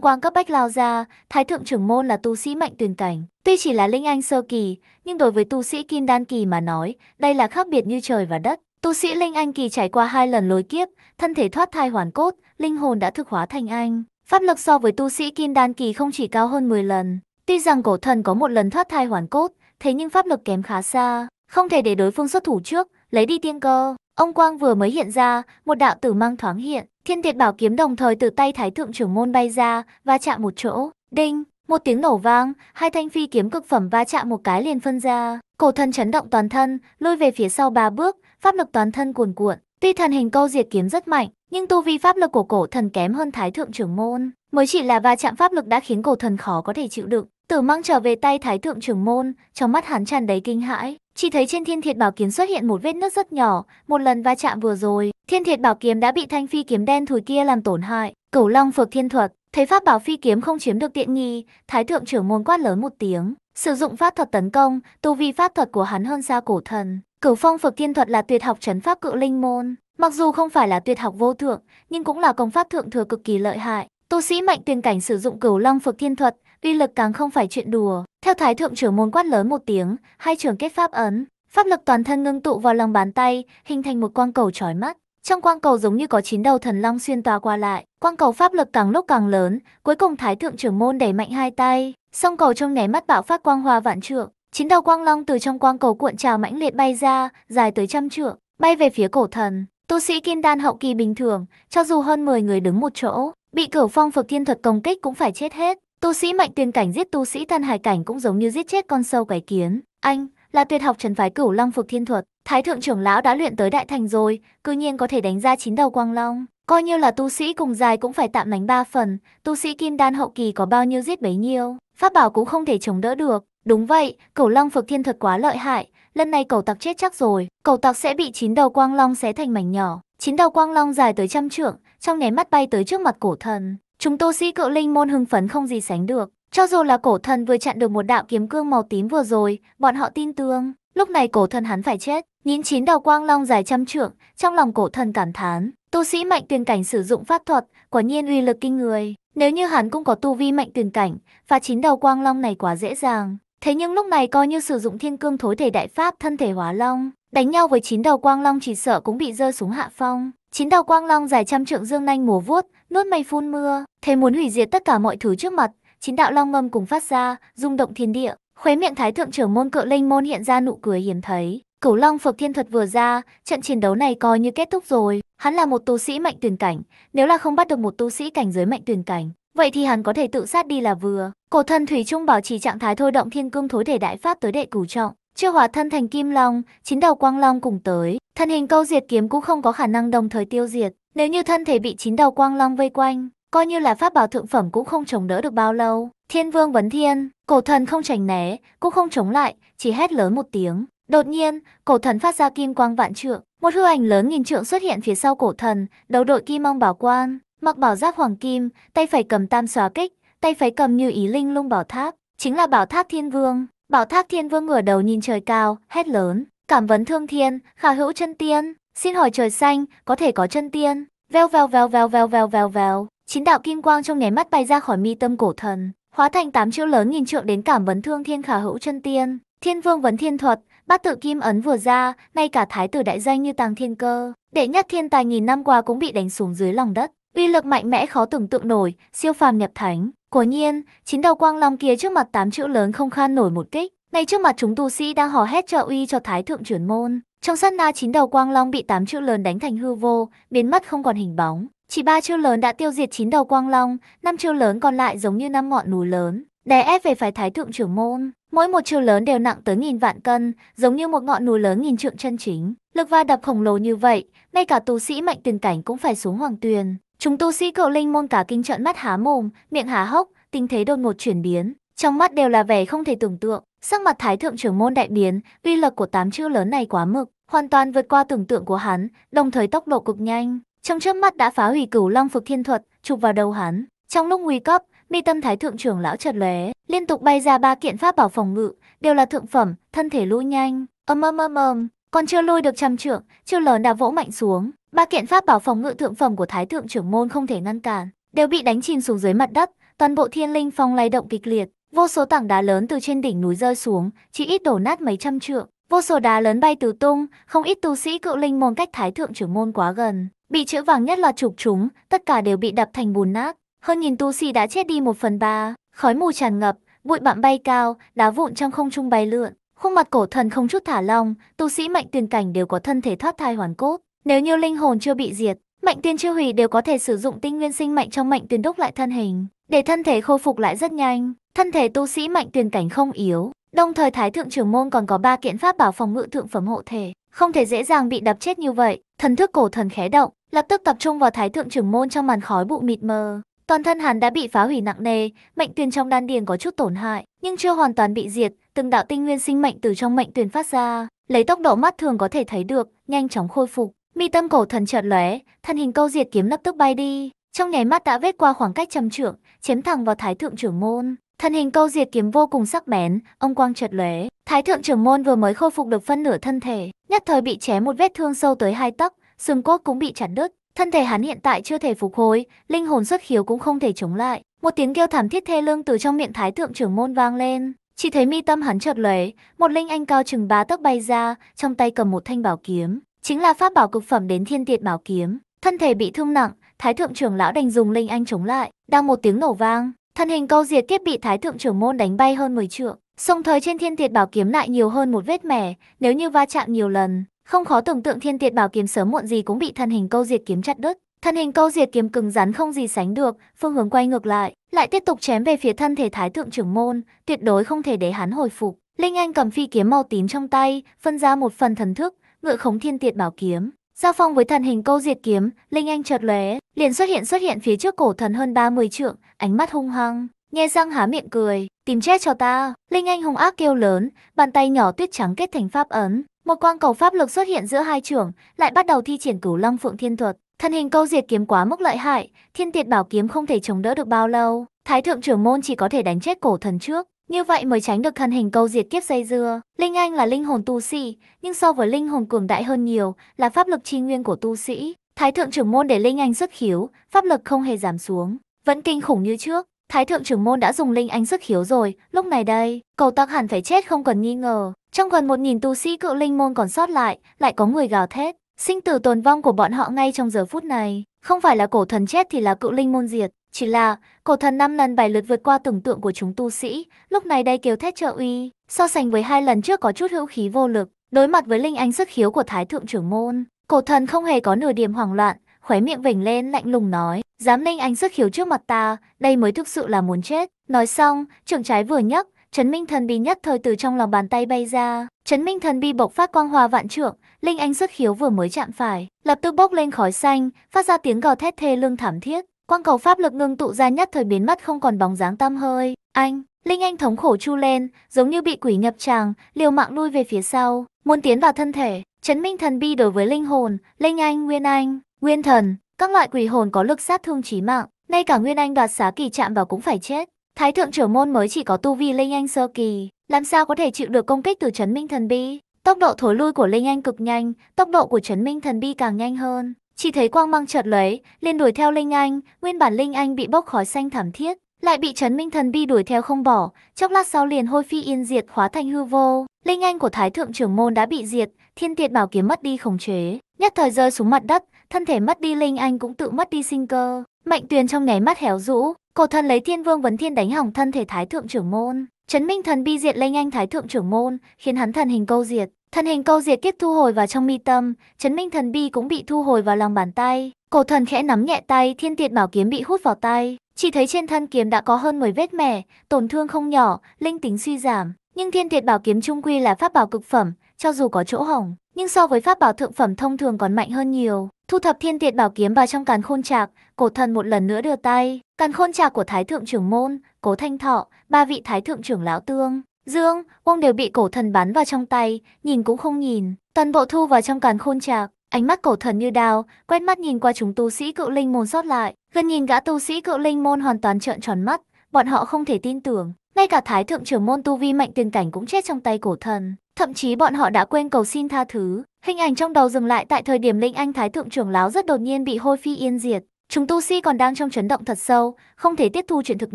quang cấp bách lao ra, thái thượng trưởng môn là tu sĩ mạnh tuyền cảnh. Tuy chỉ là linh anh sơ kỳ, nhưng đối với tu sĩ kim đan kỳ mà nói, đây là khác biệt như trời và đất. Tu sĩ linh anh kỳ trải qua hai lần lối kiếp, thân thể thoát thai hoàn cốt, linh hồn đã thực hóa thành anh. Pháp lực so với tu sĩ kim đan kỳ không chỉ cao hơn 10 lần. Tuy rằng cổ thần có một lần thoát thai hoàn cốt, thế nhưng pháp lực kém khá xa, không thể để đối phương xuất thủ trước, lấy đi tiên cơ. Ông Quang vừa mới hiện ra, một đạo tử mang thoáng hiện, thiên tiệt bảo kiếm đồng thời từ tay thái thượng trưởng môn bay ra, va chạm một chỗ. Đinh, một tiếng nổ vang, hai thanh phi kiếm cực phẩm va chạm một cái liền phân ra. Cổ thần chấn động toàn thân, lôi về phía sau ba bước, pháp lực toàn thân cuồn cuộn, Tuy thần hình câu diệt kiếm rất mạnh, nhưng tu vi pháp lực của cổ thần kém hơn thái thượng trưởng môn. Mới chỉ là va chạm pháp lực đã khiến cổ thần khó có thể chịu đựng. Tử mang trở về tay thái thượng trưởng môn, trong mắt hắn tràn đầy kinh hãi. Chỉ thấy trên thiên thiệt bảo kiếm xuất hiện một vết nứt rất nhỏ, một lần va chạm vừa rồi, thiên thiệt bảo kiếm đã bị thanh phi kiếm đen thùi kia làm tổn hại. Cửu Long Phược Thiên Thuật, thấy pháp bảo phi kiếm không chiếm được tiện nghi, thái thượng trưởng môn quát lớn một tiếng, sử dụng pháp thuật tấn công, tu vi pháp thuật của hắn hơn xa cổ thần, Cửu phong Phật Thiên Thuật là tuyệt học trấn pháp cự linh môn. Mặc dù không phải là tuyệt học vô thượng, nhưng cũng là công pháp thượng thừa cực kỳ lợi hại. Tu sĩ mạnh tuyên cảnh sử dụng cửu long Phật Thiên Thuật, uy lực càng không phải chuyện đùa. Theo thái thượng trưởng môn quát lớn một tiếng, hai trường kết pháp ấn, pháp lực toàn thân ngưng tụ vào lòng bàn tay, hình thành một quang cầu chói mắt. Trong quang cầu giống như có chín đầu thần long xuyên tòa qua lại, quang cầu pháp lực càng lúc càng lớn, cuối cùng thái thượng trưởng môn đẩy mạnh hai tay, song cầu trong nháy mắt bạo phát quang hoa vạn trượng, Chín đầu quang long từ trong quang cầu cuộn trào mãnh liệt bay ra, dài tới trăm trượng, bay về phía cổ thần. Tu sĩ kim đan hậu kỳ bình thường, cho dù hơn 10 người đứng một chỗ, bị cửu phong phược thiên thuật công kích cũng phải chết hết. Tu sĩ mạnh tuyên cảnh giết tu sĩ thân hải cảnh cũng giống như giết chết con sâu cái kiến. Anh là tuyệt học trần phái cửu long phược thiên thuật, thái thượng trưởng lão đã luyện tới đại thành rồi, cư nhiên có thể đánh ra chín đầu quang long. Coi như là tu sĩ cùng dài cũng phải tạm đánh ba phần, tu sĩ kim đan hậu kỳ có bao nhiêu giết bấy nhiêu, pháp bảo cũng không thể chống đỡ được, Đúng vậy, cẩu long phược thiên thật quá lợi hại, lần này cẩu tặc chết chắc rồi, cẩu tặc sẽ bị chín đầu quang long xé thành mảnh nhỏ. Chín đầu quang long dài tới trăm trượng, trong nháy mắt bay tới trước mặt cổ thần. Chúng tô sĩ cự linh môn hưng phấn không gì sánh được. Cho dù là cổ thần vừa chặn được một đạo kiếm cương màu tím vừa rồi, bọn họ tin tương. Lúc này cổ thần hắn phải chết, nhìn chín đầu quang long dài trăm trượng, trong lòng cổ thần cảm thán. Tu sĩ mạnh tuyển cảnh sử dụng pháp thuật, quả nhiên uy lực kinh người. Nếu như hắn cũng có tu vi mạnh tuyển cảnh, và chín đầu quang long này quá dễ dàng. Thế nhưng lúc này coi như sử dụng thiên cương thối thể đại pháp thân thể hóa long, đánh nhau với chín đầu quang long chỉ sợ cũng bị rơi xuống hạ phong. Chín đầu quang long dài trăm trượng dương nanh múa vuốt, nuốt mây phun mưa, thế muốn hủy diệt tất cả mọi thứ trước mặt, chín đạo long ngâm cùng phát ra, rung động thiên địa. Khóe miệng thái thượng trưởng môn cự linh môn hiện ra nụ cười hiếm thấy. Cửu Long phật Thiên Thuật vừa ra, trận chiến đấu này coi như kết thúc rồi. Hắn là một tu sĩ mạnh tuyển cảnh, nếu là không bắt được một tu sĩ cảnh giới mạnh tuyển cảnh, Vậy thì hắn có thể tự sát đi là vừa. Cổ thần Thủy Trung bảo trì trạng thái thôi động thiên cương thối thể đại pháp tới đệ cửu trọng. Chưa hóa thân thành kim long, chín đầu quang long cùng tới. Thân hình câu diệt kiếm cũng không có khả năng đồng thời tiêu diệt. Nếu như thân thể bị chín đầu quang long vây quanh, coi như là pháp bảo thượng phẩm cũng không chống đỡ được bao lâu. Thiên vương vấn thiên, cổ thần không tránh né, cũng không chống lại, chỉ hét lớn một tiếng. Đột nhiên, cổ thần phát ra kim quang vạn trượng, một hư ảnh lớn nghìn trượng xuất hiện phía sau cổ thần, đầu đội kim mong bảo quan, Mặc bảo giáp hoàng kim, tay phải cầm tam xóa kích, tay phải cầm như ý linh lung bảo tháp, chính là bảo tháp thiên vương. Bảo tháp thiên vương ngửa đầu nhìn trời cao, hét lớn, cảm vấn thương thiên, khả hữu chân tiên, xin hỏi trời xanh, có thể có chân tiên. vèo vèo vèo vèo vèo vèo vèo vèo chín đạo kim quang trong nháy mắt bay ra khỏi mi tâm cổ thần, hóa thành tám chữ lớn nhìn trượng đến cảm vấn thương thiên khả hữu chân tiên. Thiên vương vấn thiên thuật, bát tự kim ấn vừa ra, ngay cả thái tử đại danh như tàng thiên cơ, đệ nhất thiên tài nghìn năm qua cũng bị đánh xuống dưới lòng đất. Uy lực mạnh mẽ khó tưởng tượng nổi, siêu phàm nhập thánh. Quả nhiên, chín đầu quang long kia trước mặt tám chữ lớn không khan nổi một kích. Ngay trước mặt chúng tu sĩ đang hò hét trợ uy cho thái thượng chuyển môn. Trong sát na chín đầu quang long bị tám chữ lớn đánh thành hư vô, biến mất không còn hình bóng. Chỉ ba chữ lớn đã tiêu diệt chín đầu quang long, năm chữ lớn còn lại giống như năm ngọn núi lớn, đè ép về phái thái thượng trưởng môn. Mỗi một chữ lớn đều nặng tới nghìn vạn cân, giống như một ngọn núi lớn nghìn trượng chân chính. Lực va đập khổng lồ như vậy, ngay cả tu sĩ mạnh tiền cảnh cũng phải xuống hoàng tuyền. Chúng tu sĩ cựu linh môn cả kinh trợn mắt há mồm, miệng há hốc, tình thế đột ngột chuyển biến, trong mắt đều là vẻ không thể tưởng tượng, sắc mặt thái thượng trưởng môn đại biến, uy lực của tám chữ lớn này quá mực, hoàn toàn vượt qua tưởng tượng của hắn, đồng thời tốc độ cực nhanh, trong chớp mắt đã phá hủy cửu long phục thiên thuật, chụp vào đầu hắn. Trong lúc nguy cấp, mi tâm thái thượng trưởng lão chợt lóe, liên tục bay ra ba kiện pháp bảo phòng ngự, đều là thượng phẩm, thân thể lũ nhanh, ầm ầm ầm còn chưa lôi được trăm trượng, chưa lớn đã vỗ mạnh xuống, Ba kiện pháp bảo phòng ngự thượng phẩm của Thái thượng trưởng môn không thể ngăn cản, đều bị đánh chìm xuống dưới mặt đất, toàn bộ Thiên Linh Phong lay động kịch liệt, vô số tảng đá lớn từ trên đỉnh núi rơi xuống, chỉ ít đổ nát mấy trăm trượng, vô số đá lớn bay tứ tung, không ít tu sĩ cựu linh môn cách Thái thượng trưởng môn quá gần, bị chữ vàng nhất là chụp chúng, tất cả đều bị đập thành bùn nát, hơn nghìn tu sĩ đã chết đi một phần ba, khói mù tràn ngập, bụi bặm bay cao, đá vụn trong không trung bay lượn, khuôn mặt cổ thần không chút thả long tu sĩ mạnh tiền cảnh đều có thân thể thoát thai hoàn cốt, nếu như linh hồn chưa bị diệt, mệnh tiên chưa hủy đều có thể sử dụng tinh nguyên sinh mệnh trong mệnh tuyển đúc lại thân hình, để thân thể khôi phục lại rất nhanh. Thân thể tu sĩ mệnh tuyển cảnh không yếu, đồng thời thái thượng trưởng môn còn có ba kiện pháp bảo phòng ngự thượng phẩm hộ thể, không thể dễ dàng bị đập chết như vậy. Thần thức cổ thần khẽ động, lập tức tập trung vào thái thượng trưởng môn trong màn khói bụi mịt mờ. Toàn thân hắn đã bị phá hủy nặng nề, mệnh tuyển trong đan điền có chút tổn hại, nhưng chưa hoàn toàn bị diệt, từng đạo tinh nguyên sinh mệnh từ trong mệnh tuyển phát ra, lấy tốc độ mắt thường có thể thấy được, nhanh chóng khôi phục. Mi tâm cổ thần chợt lóe, thân hình câu diệt kiếm lập tức bay đi, trong nháy mắt đã vết qua khoảng cách trầm trượng, chém thẳng vào Thái thượng trưởng môn. Thân hình câu diệt kiếm vô cùng sắc bén, ông quang chợt lóe, Thái thượng trưởng môn vừa mới khôi phục được phân nửa thân thể, nhất thời bị chém một vết thương sâu tới hai tấc, xương cốt cũng bị chặt đứt, thân thể hắn hiện tại chưa thể phục hồi, linh hồn xuất khiếu cũng không thể chống lại. Một tiếng kêu thảm thiết thê lương từ trong miệng Thái thượng trưởng môn vang lên, chỉ thấy mi tâm hắn chợt lóe, một linh anh cao chừng ba tấc bay ra, trong tay cầm một thanh bảo kiếm, chính là pháp bảo cực phẩm đến thiên tiệt bảo kiếm. Thân thể bị thương nặng, thái thượng trưởng lão đành dùng linh anh chống lại, đang một tiếng nổ vang, thân hình câu diệt tiếp bị thái thượng trưởng môn đánh bay hơn 10 trượng. Song thời trên thiên tiệt bảo kiếm lại nhiều hơn một vết mẻ, nếu như va chạm nhiều lần, không khó tưởng tượng thiên tiệt bảo kiếm sớm muộn gì cũng bị thân hình câu diệt kiếm chặt đứt. Thân hình câu diệt kiếm cứng rắn không gì sánh được, phương hướng quay ngược lại, lại tiếp tục chém về phía thân thể thái thượng trưởng môn, tuyệt đối không thể để hắn hồi phục. Linh Anh cầm phi kiếm màu tím trong tay, phân ra một phần thần thức, ngự khống thiên tiệt bảo kiếm. Giao phong với thần hình câu diệt kiếm, Linh Anh chợt lóe, liền xuất hiện xuất hiện phía trước cổ thần hơn 30 trượng, ánh mắt hung hăng, nhe răng há miệng cười, tìm chết cho ta. Linh Anh hung ác kêu lớn, bàn tay nhỏ tuyết trắng kết thành pháp ấn, một quang cầu pháp lực xuất hiện giữa hai trưởng, lại bắt đầu thi triển Cửu Long Phượng Thiên Thuật. Thần hình câu diệt kiếm quá mức lợi hại, Thiên Tiệt Bảo kiếm không thể chống đỡ được bao lâu, Thái thượng trưởng môn chỉ có thể đánh chết cổ thần trước. Như vậy mới tránh được thân hình câu diệt kiếp dây dưa. Linh Anh là linh hồn tu sĩ, nhưng so với linh hồn cường đại hơn nhiều là pháp lực chi nguyên của tu sĩ. Thái thượng trưởng môn để Linh Anh xuất hiếu, pháp lực không hề giảm xuống, vẫn kinh khủng như trước. Thái thượng trưởng môn đã dùng Linh Anh xuất hiếu rồi, lúc này đây, cầu tắc hẳn phải chết không cần nghi ngờ. Trong gần một nghìn tu sĩ cự linh môn còn sót lại, lại có người gào thét. Sinh tử tồn vong của bọn họ ngay trong giờ phút này, không phải là cổ thần chết thì là cự linh môn diệt. Chỉ là, cổ thần năm lần 7 lượt vượt qua tưởng tượng của chúng tu sĩ, lúc này đây kêu thét trợ uy, so sánh với hai lần trước có chút hữu khí vô lực, đối mặt với linh anh sức khiếu của thái thượng trưởng môn, cổ thần không hề có nửa điểm hoảng loạn, khóe miệng vểnh lên lạnh lùng nói, dám linh anh sức khiếu trước mặt ta, đây mới thực sự là muốn chết. Nói xong, trưởng trái vừa nhấc, Trấn Minh Thần Bi nhất thời từ trong lòng bàn tay bay ra, Trấn Minh Thần Bi bộc phát quang hòa vạn trượng, linh anh xuất khiếu vừa mới chạm phải, lập tức bốc lên khói xanh, phát ra tiếng gào thét thê lương thảm thiết, Quang cầu pháp lực ngưng tụ ra nhất thời biến mất không còn bóng dáng tăm hơi. Anh, Linh Anh thống khổ chu lên, giống như bị quỷ nhập tràng, liều mạng lui về phía sau, muốn tiến vào thân thể. Chấn minh thần bi đối với linh hồn, Linh Anh, Nguyên Anh, Nguyên Thần, các loại quỷ hồn có lực sát thương chí mạng, ngay cả Nguyên Anh đoạt xá kỳ chạm vào cũng phải chết. Thái thượng trưởng môn mới chỉ có tu vi Linh Anh sơ kỳ, làm sao có thể chịu được công kích từ chấn minh thần bi. Tốc độ thối lui của Linh Anh cực nhanh, tốc độ của chấn minh thần bi càng nhanh hơn. Chỉ thấy quang mang chợt lóe, liền đuổi theo Linh Anh, nguyên bản Linh Anh bị bốc khói xanh thảm thiết, lại bị Trấn Minh Thần Bi đuổi theo không bỏ, chốc lát sau liền hôi phi yên diệt hóa thành hư vô. Linh Anh của Thái Thượng trưởng môn đã bị diệt, Thiên Tiệt Bảo kiếm mất đi khống chế, nhất thời rơi xuống mặt đất, thân thể mất đi Linh Anh cũng tự mất đi sinh cơ. Mạnh Tuyền trong nháy mắt héo rũ, cổ thân lấy Thiên Vương vấn Thiên đánh hỏng thân thể Thái Thượng trưởng môn. Trấn Minh Thần Bi diệt Linh Anh Thái Thượng trưởng môn, khiến hắn thần hình câu diệt thần hình câu diệt kiếp thu hồi vào trong mi tâm, chấn minh thần bi cũng bị thu hồi vào lòng bàn tay. Cổ thần khẽ nắm nhẹ tay, thiên tiệt bảo kiếm bị hút vào tay. Chỉ thấy trên thân kiếm đã có hơn 10 vết mẻ, tổn thương không nhỏ, linh tính suy giảm. Nhưng thiên tiệt bảo kiếm trung quy là pháp bảo cực phẩm, cho dù có chỗ hỏng, nhưng so với pháp bảo thượng phẩm thông thường còn mạnh hơn nhiều. Thu thập thiên tiệt bảo kiếm vào trong càn khôn trạc, cổ thần một lần nữa đưa tay. Càn khôn trạc của thái thượng trưởng môn, cố thanh thọ, ba vị thái thượng trưởng lão tương, Dương, Uông đều bị cổ thần bắn vào trong tay, nhìn cũng không nhìn. Toàn bộ thu vào trong càn khôn trạc, ánh mắt cổ thần như đao, quét mắt nhìn qua chúng tu sĩ cựu linh môn sót lại. Gần nhìn gã tu sĩ cựu linh môn hoàn toàn trợn tròn mắt, bọn họ không thể tin tưởng. Ngay cả thái thượng trưởng môn tu vi mạnh tiền cảnh cũng chết trong tay cổ thần. Thậm chí bọn họ đã quên cầu xin tha thứ. Hình ảnh trong đầu dừng lại tại thời điểm linh anh thái thượng trưởng láo rất đột nhiên bị hôi phi yên diệt. Chúng tu sĩ còn đang trong chấn động thật sâu, không thể tiếp thu chuyện thực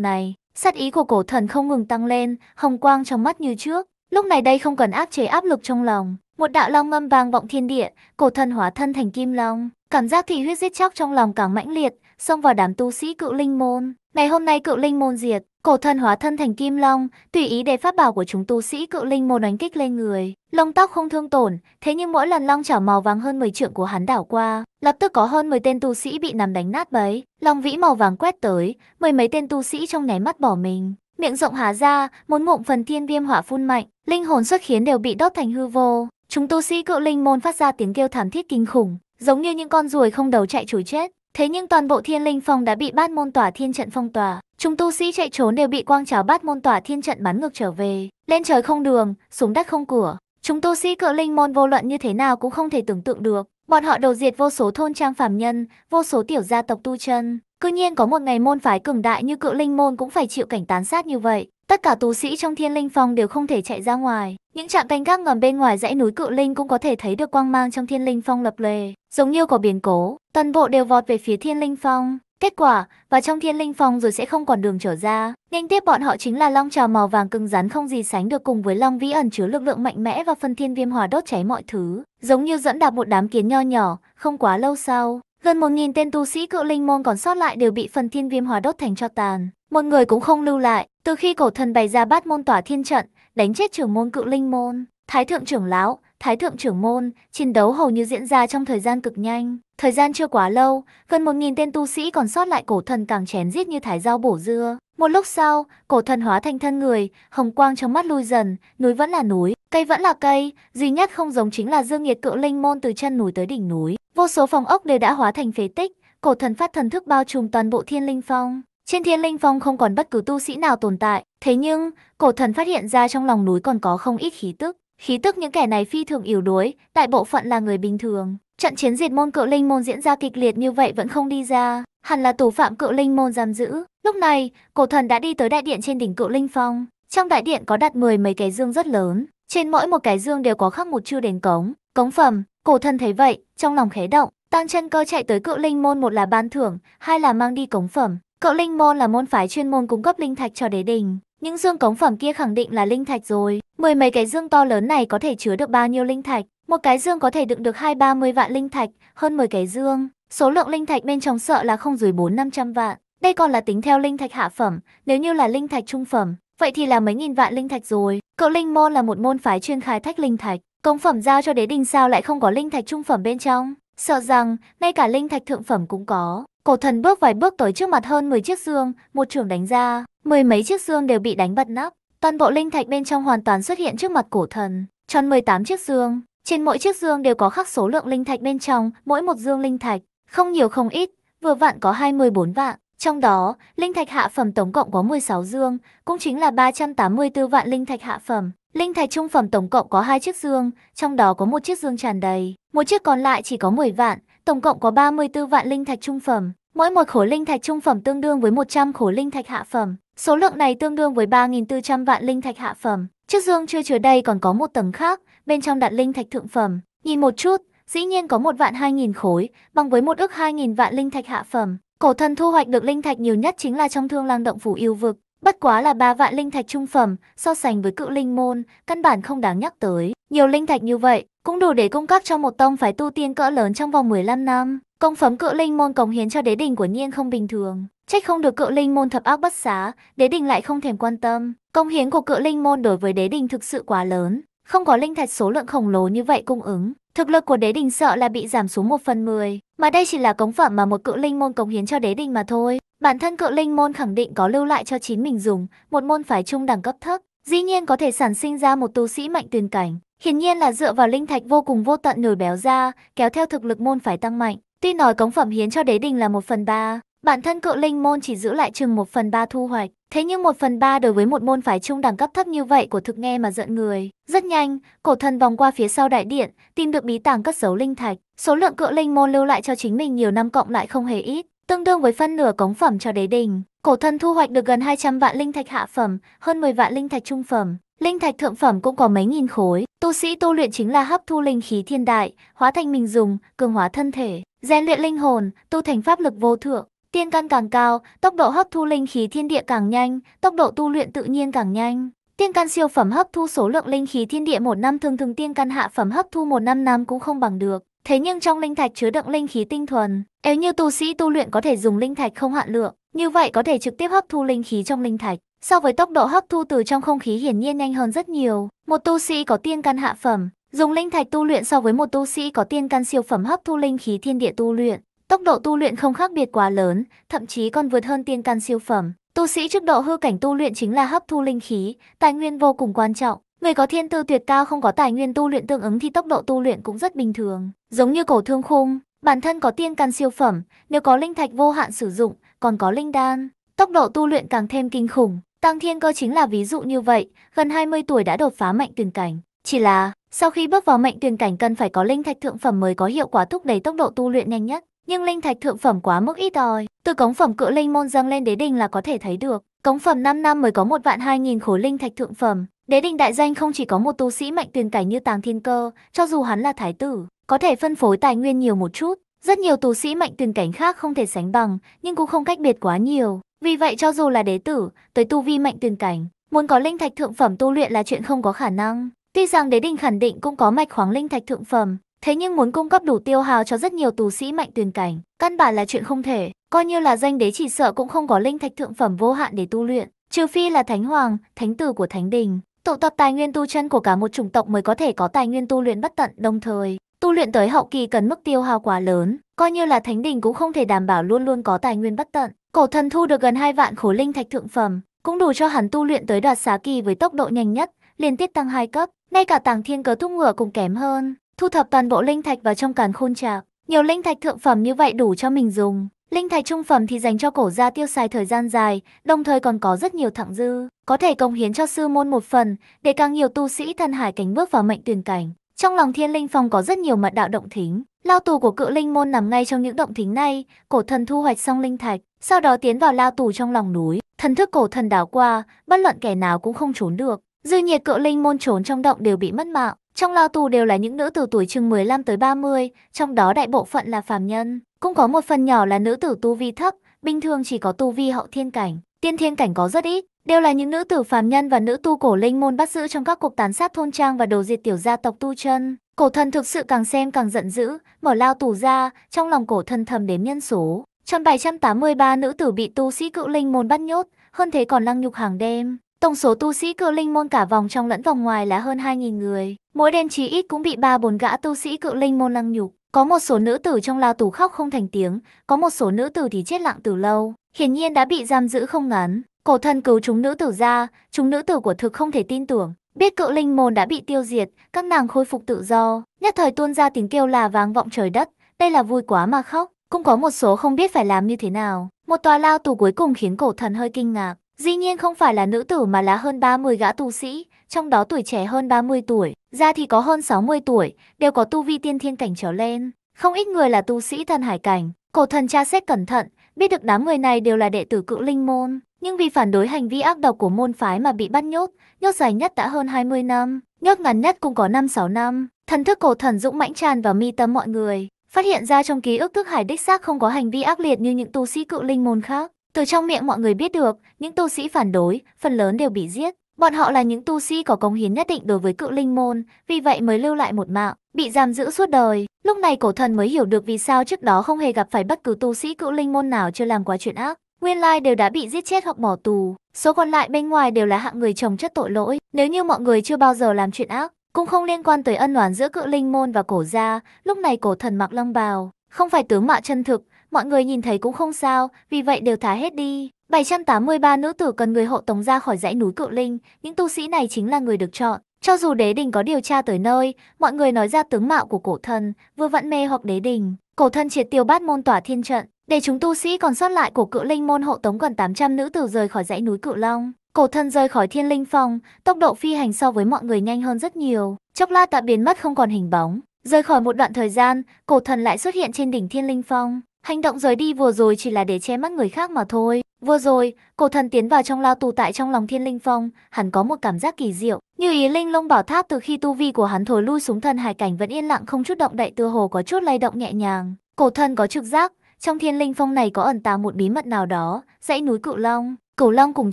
này. Sát ý của cổ thần không ngừng tăng lên, hồng quang trong mắt như trước. Lúc này đây không cần áp chế áp lực trong lòng, một đạo long ngâm vang vọng thiên địa, cổ thần hóa thân thành kim long, cảm giác thị huyết giết chóc trong lòng càng mãnh liệt, xông vào đám tu sĩ cựu linh môn. Ngày hôm nay cựu linh môn diệt, Cổ thần hóa thân thành kim long, tùy ý để pháp bảo của chúng tu sĩ cự linh môn đánh kích lên người. Lông tóc không thương tổn, thế nhưng mỗi lần long chảo màu vàng hơn 10 trượng của hắn đảo qua, lập tức có hơn 10 tên tu sĩ bị nằm đánh nát bấy. Long vĩ màu vàng quét tới, mười mấy tên tu sĩ trong nháy mắt bỏ mình. Miệng rộng hà ra, muốn ngụm phần thiên viêm hỏa phun mạnh, linh hồn xuất khiến đều bị đốt thành hư vô. Chúng tu sĩ cự linh môn phát ra tiếng kêu thảm thiết kinh khủng, giống như những con ruồi không đầu chạy trối chết. Thế nhưng toàn bộ thiên linh phong đã bị bát môn tỏa thiên trận phong tỏa. Chúng tu sĩ chạy trốn đều bị quang trào bát môn tỏa thiên trận bắn ngược trở về. Lên trời không đường, xuống đất không cửa. Chúng tu sĩ cự linh môn vô luận như thế nào cũng không thể tưởng tượng được. Bọn họ đầu diệt vô số thôn trang phàm nhân, vô số tiểu gia tộc tu chân. Cứ nhiên có một ngày môn phái cường đại như cự linh môn cũng phải chịu cảnh tán sát như vậy. Tất cả tù sĩ trong thiên linh phong đều không thể chạy ra ngoài. Những trạm canh gác ngầm bên ngoài dãy núi cự linh cũng có thể thấy được quang mang trong thiên linh phong lập lề. Giống như có biến cố, toàn bộ đều vọt về phía thiên linh phong. Kết quả, vào trong thiên linh phong rồi sẽ không còn đường trở ra. Nên tiếp bọn họ chính là long trào màu vàng cưng rắn không gì sánh được cùng với long vĩ ẩn chứa lực lượng mạnh mẽ và phân thiên viêm hòa đốt cháy mọi thứ. Giống như dẫn đạp một đám kiến nho nhỏ, không quá lâu sau. Gần một nghìn tên tu sĩ cự linh môn còn sót lại đều bị phần thiên viêm hòa đốt thành cho tàn một người cũng không lưu lại. Từ khi cổ thần bày ra bát môn tỏa thiên trận, đánh chết trưởng môn cự linh môn, thái thượng trưởng lão, thái thượng trưởng môn, chiến đấu hầu như diễn ra trong thời gian cực nhanh. Thời gian chưa quá lâu, gần một nghìn tên tu sĩ còn sót lại cổ thần càng chén giết như thái rau bổ dưa. Một lúc sau, cổ thần hóa thành thân người, hồng quang trong mắt lui dần, núi vẫn là núi, cây vẫn là cây, duy nhất không giống chính là dương nhiệt cự linh môn từ chân núi tới đỉnh núi. Vô số phòng ốc đều đã hóa thành phế tích, cổ thần phát thần thức bao trùm toàn bộ thiên linh phong. Trên thiên linh phong không còn bất cứ tu sĩ nào tồn tại, thế nhưng, cổ thần phát hiện ra trong lòng núi còn có không ít khí tức. Khí tức những kẻ này phi thường yếu đuối, đại bộ phận là người bình thường. Trận chiến diệt môn cự linh môn diễn ra kịch liệt như vậy vẫn không đi ra, hẳn là tù phạm cự linh môn giam giữ. Lúc này, cổ thần đã đi tới đại điện trên đỉnh cự linh phong. Trong đại điện có đặt mười mấy cái dương rất lớn, trên mỗi một cái dương đều có khắc một chư đền cống, cống phẩm. Cổ thần thấy vậy, trong lòng khẽ động, tăng chân cơ chạy tới cự linh môn một là ban thưởng, hai là mang đi cống phẩm. Cậu Linh Môn là môn phái chuyên môn cung cấp linh thạch cho đế đình. Những dương cống phẩm kia khẳng định là linh thạch rồi. Mười mấy cái dương to lớn này có thể chứa được bao nhiêu linh thạch? Một cái dương có thể đựng được hai ba mươi vạn linh thạch, hơn mười cái dương. Số lượng linh thạch bên trong sợ là không dưới bốn năm trăm vạn. Đây còn là tính theo linh thạch hạ phẩm, nếu như là linh thạch trung phẩm, vậy thì là mấy nghìn vạn linh thạch rồi. Cậu Linh Môn là một môn phái chuyên khai thác linh thạch. Cống phẩm giao cho đế đình sao lại không có linh thạch trung phẩm bên trong? Sợ rằng, ngay cả linh thạch thượng phẩm cũng có. Cổ thần bước vài bước tới trước mặt hơn 10 chiếc xương, một trường đánh ra, mười mấy chiếc xương đều bị đánh bật nắp. Toàn bộ linh thạch bên trong hoàn toàn xuất hiện trước mặt cổ thần, tròn 18 chiếc xương. Trên mỗi chiếc xương đều có khắc số lượng linh thạch bên trong, mỗi một dương linh thạch, không nhiều không ít, vừa vặn có 24 vạn. Trong đó, linh thạch hạ phẩm tổng cộng có 16 dương, cũng chính là 384 vạn linh thạch hạ phẩm. Linh thạch trung phẩm tổng cộng có hai chiếc dương, trong đó có một chiếc dương tràn đầy, một chiếc còn lại chỉ có 10 vạn, tổng cộng có 34 vạn linh thạch trung phẩm. Mỗi một khổ linh thạch trung phẩm tương đương với 100 khổ linh thạch hạ phẩm. Số lượng này tương đương với 3.400 vạn linh thạch hạ phẩm. Chiếc dương chưa chứa đây còn có một tầng khác, bên trong đặt linh thạch thượng phẩm. Nhìn một chút, dĩ nhiên có một vạn 2.000 khối, bằng với một ước 2.000 vạn linh thạch hạ phẩm. Cổ thần thu hoạch được linh thạch nhiều nhất chính là trong thương lang động phủ yêu vực. Bất quá là ba vạn linh thạch trung phẩm, so sánh với cự linh môn, căn bản không đáng nhắc tới. Nhiều linh thạch như vậy, cũng đủ để cung cấp cho một tông phái tu tiên cỡ lớn trong vòng 15 năm. Công phẩm cự linh môn cống hiến cho đế đình của nhiên không bình thường. Trách không được cự linh môn thập ác bất xá, đế đình lại không thèm quan tâm. Công hiến của cự linh môn đối với đế đình thực sự quá lớn. Không có linh thạch số lượng khổng lồ như vậy cung ứng. Thực lực của đế đình sợ là bị giảm xuống 1 phần 10. Mà đây chỉ là công phẩm mà một cự linh môn cống hiến cho đế đình mà thôi. Bản thân cự linh môn khẳng định có lưu lại cho chính mình dùng, một môn phái trung đẳng cấp thấp. Dĩ nhiên có thể sản sinh ra một tu sĩ mạnh tuyên cảnh, Hiển nhiên là dựa vào linh thạch vô cùng vô tận nổi béo ra, kéo theo thực lực môn phải tăng mạnh. Tuy nói cống phẩm hiến cho đế đình là 1 phần 3, bản thân cự linh môn chỉ giữ lại chừng 1 phần 3 thu hoạch. Thế nhưng 1 phần 3 đối với một môn phái trung đẳng cấp thấp như vậy của thực nghe mà giận người. Rất nhanh, cổ thần vòng qua phía sau đại điện, tìm được bí tàng cất giấu linh thạch. Số lượng cự linh môn lưu lại cho chính mình nhiều năm cộng lại không hề ít, tương đương với phân nửa cống phẩm cho đế đình. Cổ thần thu hoạch được gần 200 vạn linh thạch hạ phẩm, hơn 10 vạn linh thạch trung phẩm. Linh thạch thượng phẩm cũng có mấy nghìn khối, tu sĩ tu luyện chính là hấp thu linh khí thiên đại, hóa thành mình dùng, cường hóa thân thể, rèn luyện linh hồn, tu thành pháp lực vô thượng. Tiên căn càng cao, tốc độ hấp thu linh khí thiên địa càng nhanh, tốc độ tu luyện tự nhiên càng nhanh. Tiên căn siêu phẩm hấp thu số lượng linh khí thiên địa một năm thường thường tiên căn hạ phẩm hấp thu một năm năm cũng không bằng được. Thế nhưng trong linh thạch chứa đựng linh khí tinh thuần, nếu như tu sĩ tu luyện có thể dùng linh thạch không hạn lượng, như vậy có thể trực tiếp hấp thu linh khí trong linh thạch. So với tốc độ hấp thu từ trong không khí hiển nhiên nhanh hơn rất nhiều, một tu sĩ có tiên căn hạ phẩm, dùng linh thạch tu luyện so với một tu sĩ có tiên căn siêu phẩm hấp thu linh khí thiên địa tu luyện, tốc độ tu luyện không khác biệt quá lớn, thậm chí còn vượt hơn tiên căn siêu phẩm. Tu sĩ trước độ hư cảnh tu luyện chính là hấp thu linh khí, tài nguyên vô cùng quan trọng. Người có thiên tư tuyệt cao không có tài nguyên tu luyện tương ứng thì tốc độ tu luyện cũng rất bình thường. Giống như cổ thương khung, bản thân có tiên căn siêu phẩm, nếu có linh thạch vô hạn sử dụng, còn có linh đan. Tốc độ tu luyện càng thêm kinh khủng, Tăng Thiên Cơ chính là ví dụ như vậy, gần 20 tuổi đã đột phá mạnh tuyển cảnh. Chỉ là, sau khi bước vào mạnh tuyển cảnh cần phải có linh thạch thượng phẩm mới có hiệu quả thúc đẩy tốc độ tu luyện nhanh nhất. Nhưng linh thạch thượng phẩm quá mức ít ỏi, từ cống phẩm cự linh môn dâng lên đế đình là có thể thấy được. Cống phẩm 5 năm mới có một vạn 2.000 khối linh thạch thượng phẩm. Đế đình đại danh không chỉ có một tu sĩ mạnh tuyển cảnh như Tàng Thiên Cơ, cho dù hắn là thái tử, có thể phân phối tài nguyên nhiều một chút, rất nhiều tù sĩ mạnh tuyển cảnh khác không thể sánh bằng, nhưng cũng không cách biệt quá nhiều. Vì vậy cho dù là đế tử, tới tu vi mạnh tuyển cảnh, muốn có linh thạch thượng phẩm tu luyện là chuyện không có khả năng. Tuy rằng đế đình khẳng định cũng có mạch khoáng linh thạch thượng phẩm, thế nhưng muốn cung cấp đủ tiêu hào cho rất nhiều tù sĩ mạnh tuyền cảnh, căn bản là chuyện không thể, coi như là danh đế chỉ sợ cũng không có linh thạch thượng phẩm vô hạn để tu luyện, trừ phi là thánh hoàng, thánh tử của thánh đình. Tụ tập tài nguyên tu chân của cả một chủng tộc mới có thể có tài nguyên tu luyện bất tận đồng thời, Tu luyện tới hậu kỳ cần mức tiêu hao quá lớn, coi như là thánh đình cũng không thể đảm bảo luôn luôn có tài nguyên bất tận. Cổ thần thu được gần 2 vạn khối linh thạch thượng phẩm, cũng đủ cho hắn tu luyện tới đoạt xá kỳ với tốc độ nhanh nhất, liên tiếp tăng 2 cấp, ngay cả tàng thiên cớ thúc ngựa cũng kém hơn. Thu thập toàn bộ linh thạch vào trong càn khôn trạc, nhiều linh thạch thượng phẩm như vậy đủ cho mình dùng. Linh thạch trung phẩm thì dành cho cổ gia tiêu xài thời gian dài, đồng thời còn có rất nhiều thặng dư, có thể cống hiến cho sư môn một phần, để càng nhiều tu sĩ thần hải cánh bước vào mệnh tuyển cảnh. Trong lòng thiên linh phòng có rất nhiều mật đạo động thính, lao tù của cự linh môn nằm ngay trong những động thính này, cổ thần thu hoạch xong linh thạch, sau đó tiến vào lao tù trong lòng núi, thần thức cổ thần đảo qua, bất luận kẻ nào cũng không trốn được. Dư nhiệt cự linh môn trốn trong động đều bị mất mạng, trong lao tù đều là những nữ tử tuổi chừng 15 tới 30, trong đó đại bộ phận là phàm nhân, cũng có một phần nhỏ là nữ tử tu vi thấp, bình thường chỉ có tu vi hậu thiên cảnh, tiên thiên cảnh có rất ít, đều là những nữ tử phàm nhân và nữ tu cổ linh môn bắt giữ trong các cuộc tàn sát thôn trang và đồ diệt tiểu gia tộc tu chân. Cổ thần thực sự càng xem càng giận dữ, mở lao tù ra, trong lòng cổ thần thầm đếm nhân số. Trong 783 nữ tử bị tu sĩ cựu linh môn bắt nhốt, hơn thế còn lăng nhục hàng đêm. Tổng số tu sĩ cự linh môn cả vòng trong lẫn vòng ngoài là hơn 2.000 người. Mỗi đêm chí ít cũng bị ba bốn gã tu sĩ cự linh môn lăng nhục. Có một số nữ tử trong lao tù khóc không thành tiếng, có một số nữ tử thì chết lặng từ lâu. Hiển nhiên đã bị giam giữ không ngắn. Cổ thần cứu chúng nữ tử ra, chúng nữ tử của thực không thể tin tưởng. Biết cựu linh môn đã bị tiêu diệt, các nàng khôi phục tự do, nhất thời tuôn ra tiếng kêu là vang vọng trời đất, đây là vui quá mà khóc, cũng có một số không biết phải làm như thế nào. Một tòa lao tù cuối cùng khiến cổ thần hơi kinh ngạc, dĩ nhiên không phải là nữ tử mà là hơn 30 gã tu sĩ, trong đó tuổi trẻ hơn 30 tuổi, ra thì có hơn 60 tuổi, đều có tu vi tiên thiên cảnh trở lên. Không ít người là tu sĩ thần hải cảnh, cổ thần tra xét cẩn thận, biết được đám người này đều là đệ tử cựu linh môn nhưng vì phản đối hành vi ác độc của môn phái mà bị bắt nhốt, nhốt dài nhất đã hơn 20 năm, nhốt ngắn nhất cũng có 5-6 năm. Thần thức cổ thần dũng mãnh tràn vào mi tâm mọi người, phát hiện ra trong ký ức thức hải đích xác không có hành vi ác liệt như những tu sĩ cự linh môn khác. Từ trong miệng mọi người biết được, những tu sĩ phản đối, phần lớn đều bị giết. Bọn họ là những tu sĩ có công hiến nhất định đối với cự linh môn, vì vậy mới lưu lại một mạng, bị giam giữ suốt đời. Lúc này cổ thần mới hiểu được vì sao trước đó không hề gặp phải bất cứ tu sĩ cự linh môn nào chưa làm quá chuyện ác nguyên lai đều đã bị giết chết hoặc bỏ tù. Số còn lại bên ngoài đều là hạng người chồng chất tội lỗi. Nếu như mọi người chưa bao giờ làm chuyện ác, cũng không liên quan tới ân oán giữa cự linh môn và cổ gia, lúc này cổ thần mặc lông bào, không phải tướng mạo chân thực, mọi người nhìn thấy cũng không sao, vì vậy đều thả hết đi. 783 nữ tử cần người hộ tống ra khỏi dãy núi cự linh, những tu sĩ này chính là người được chọn. Cho dù đế đình có điều tra tới nơi, mọi người nói ra tướng mạo của cổ thần, vừa vẫn mê hoặc đế đình. Cổ thân triệt tiêu bát môn tỏa thiên trận, để chúng tu sĩ còn sót lại của cự linh môn hộ tống gần 800 nữ tử rời khỏi dãy núi cự long. Cổ thân rời khỏi thiên linh phong, tốc độ phi hành so với mọi người nhanh hơn rất nhiều. Chốc lát đã biến mất không còn hình bóng. Rời khỏi một đoạn thời gian, cổ thần lại xuất hiện trên đỉnh thiên linh phong. Hành động rời đi vừa rồi chỉ là để che mắt người khác mà thôi. Vừa rồi, cổ thần tiến vào trong lao tù tại trong lòng thiên linh phong, hắn có một cảm giác kỳ diệu. Như ý linh lông bảo tháp từ khi tu vi của hắn thổi lui xuống thần hải cảnh vẫn yên lặng không chút động đậy tựa hồ có chút lay động nhẹ nhàng. Cổ thần có trực giác, trong thiên linh phong này có ẩn tàng một bí mật nào đó, dãy núi Cửu Long, Cửu Long cùng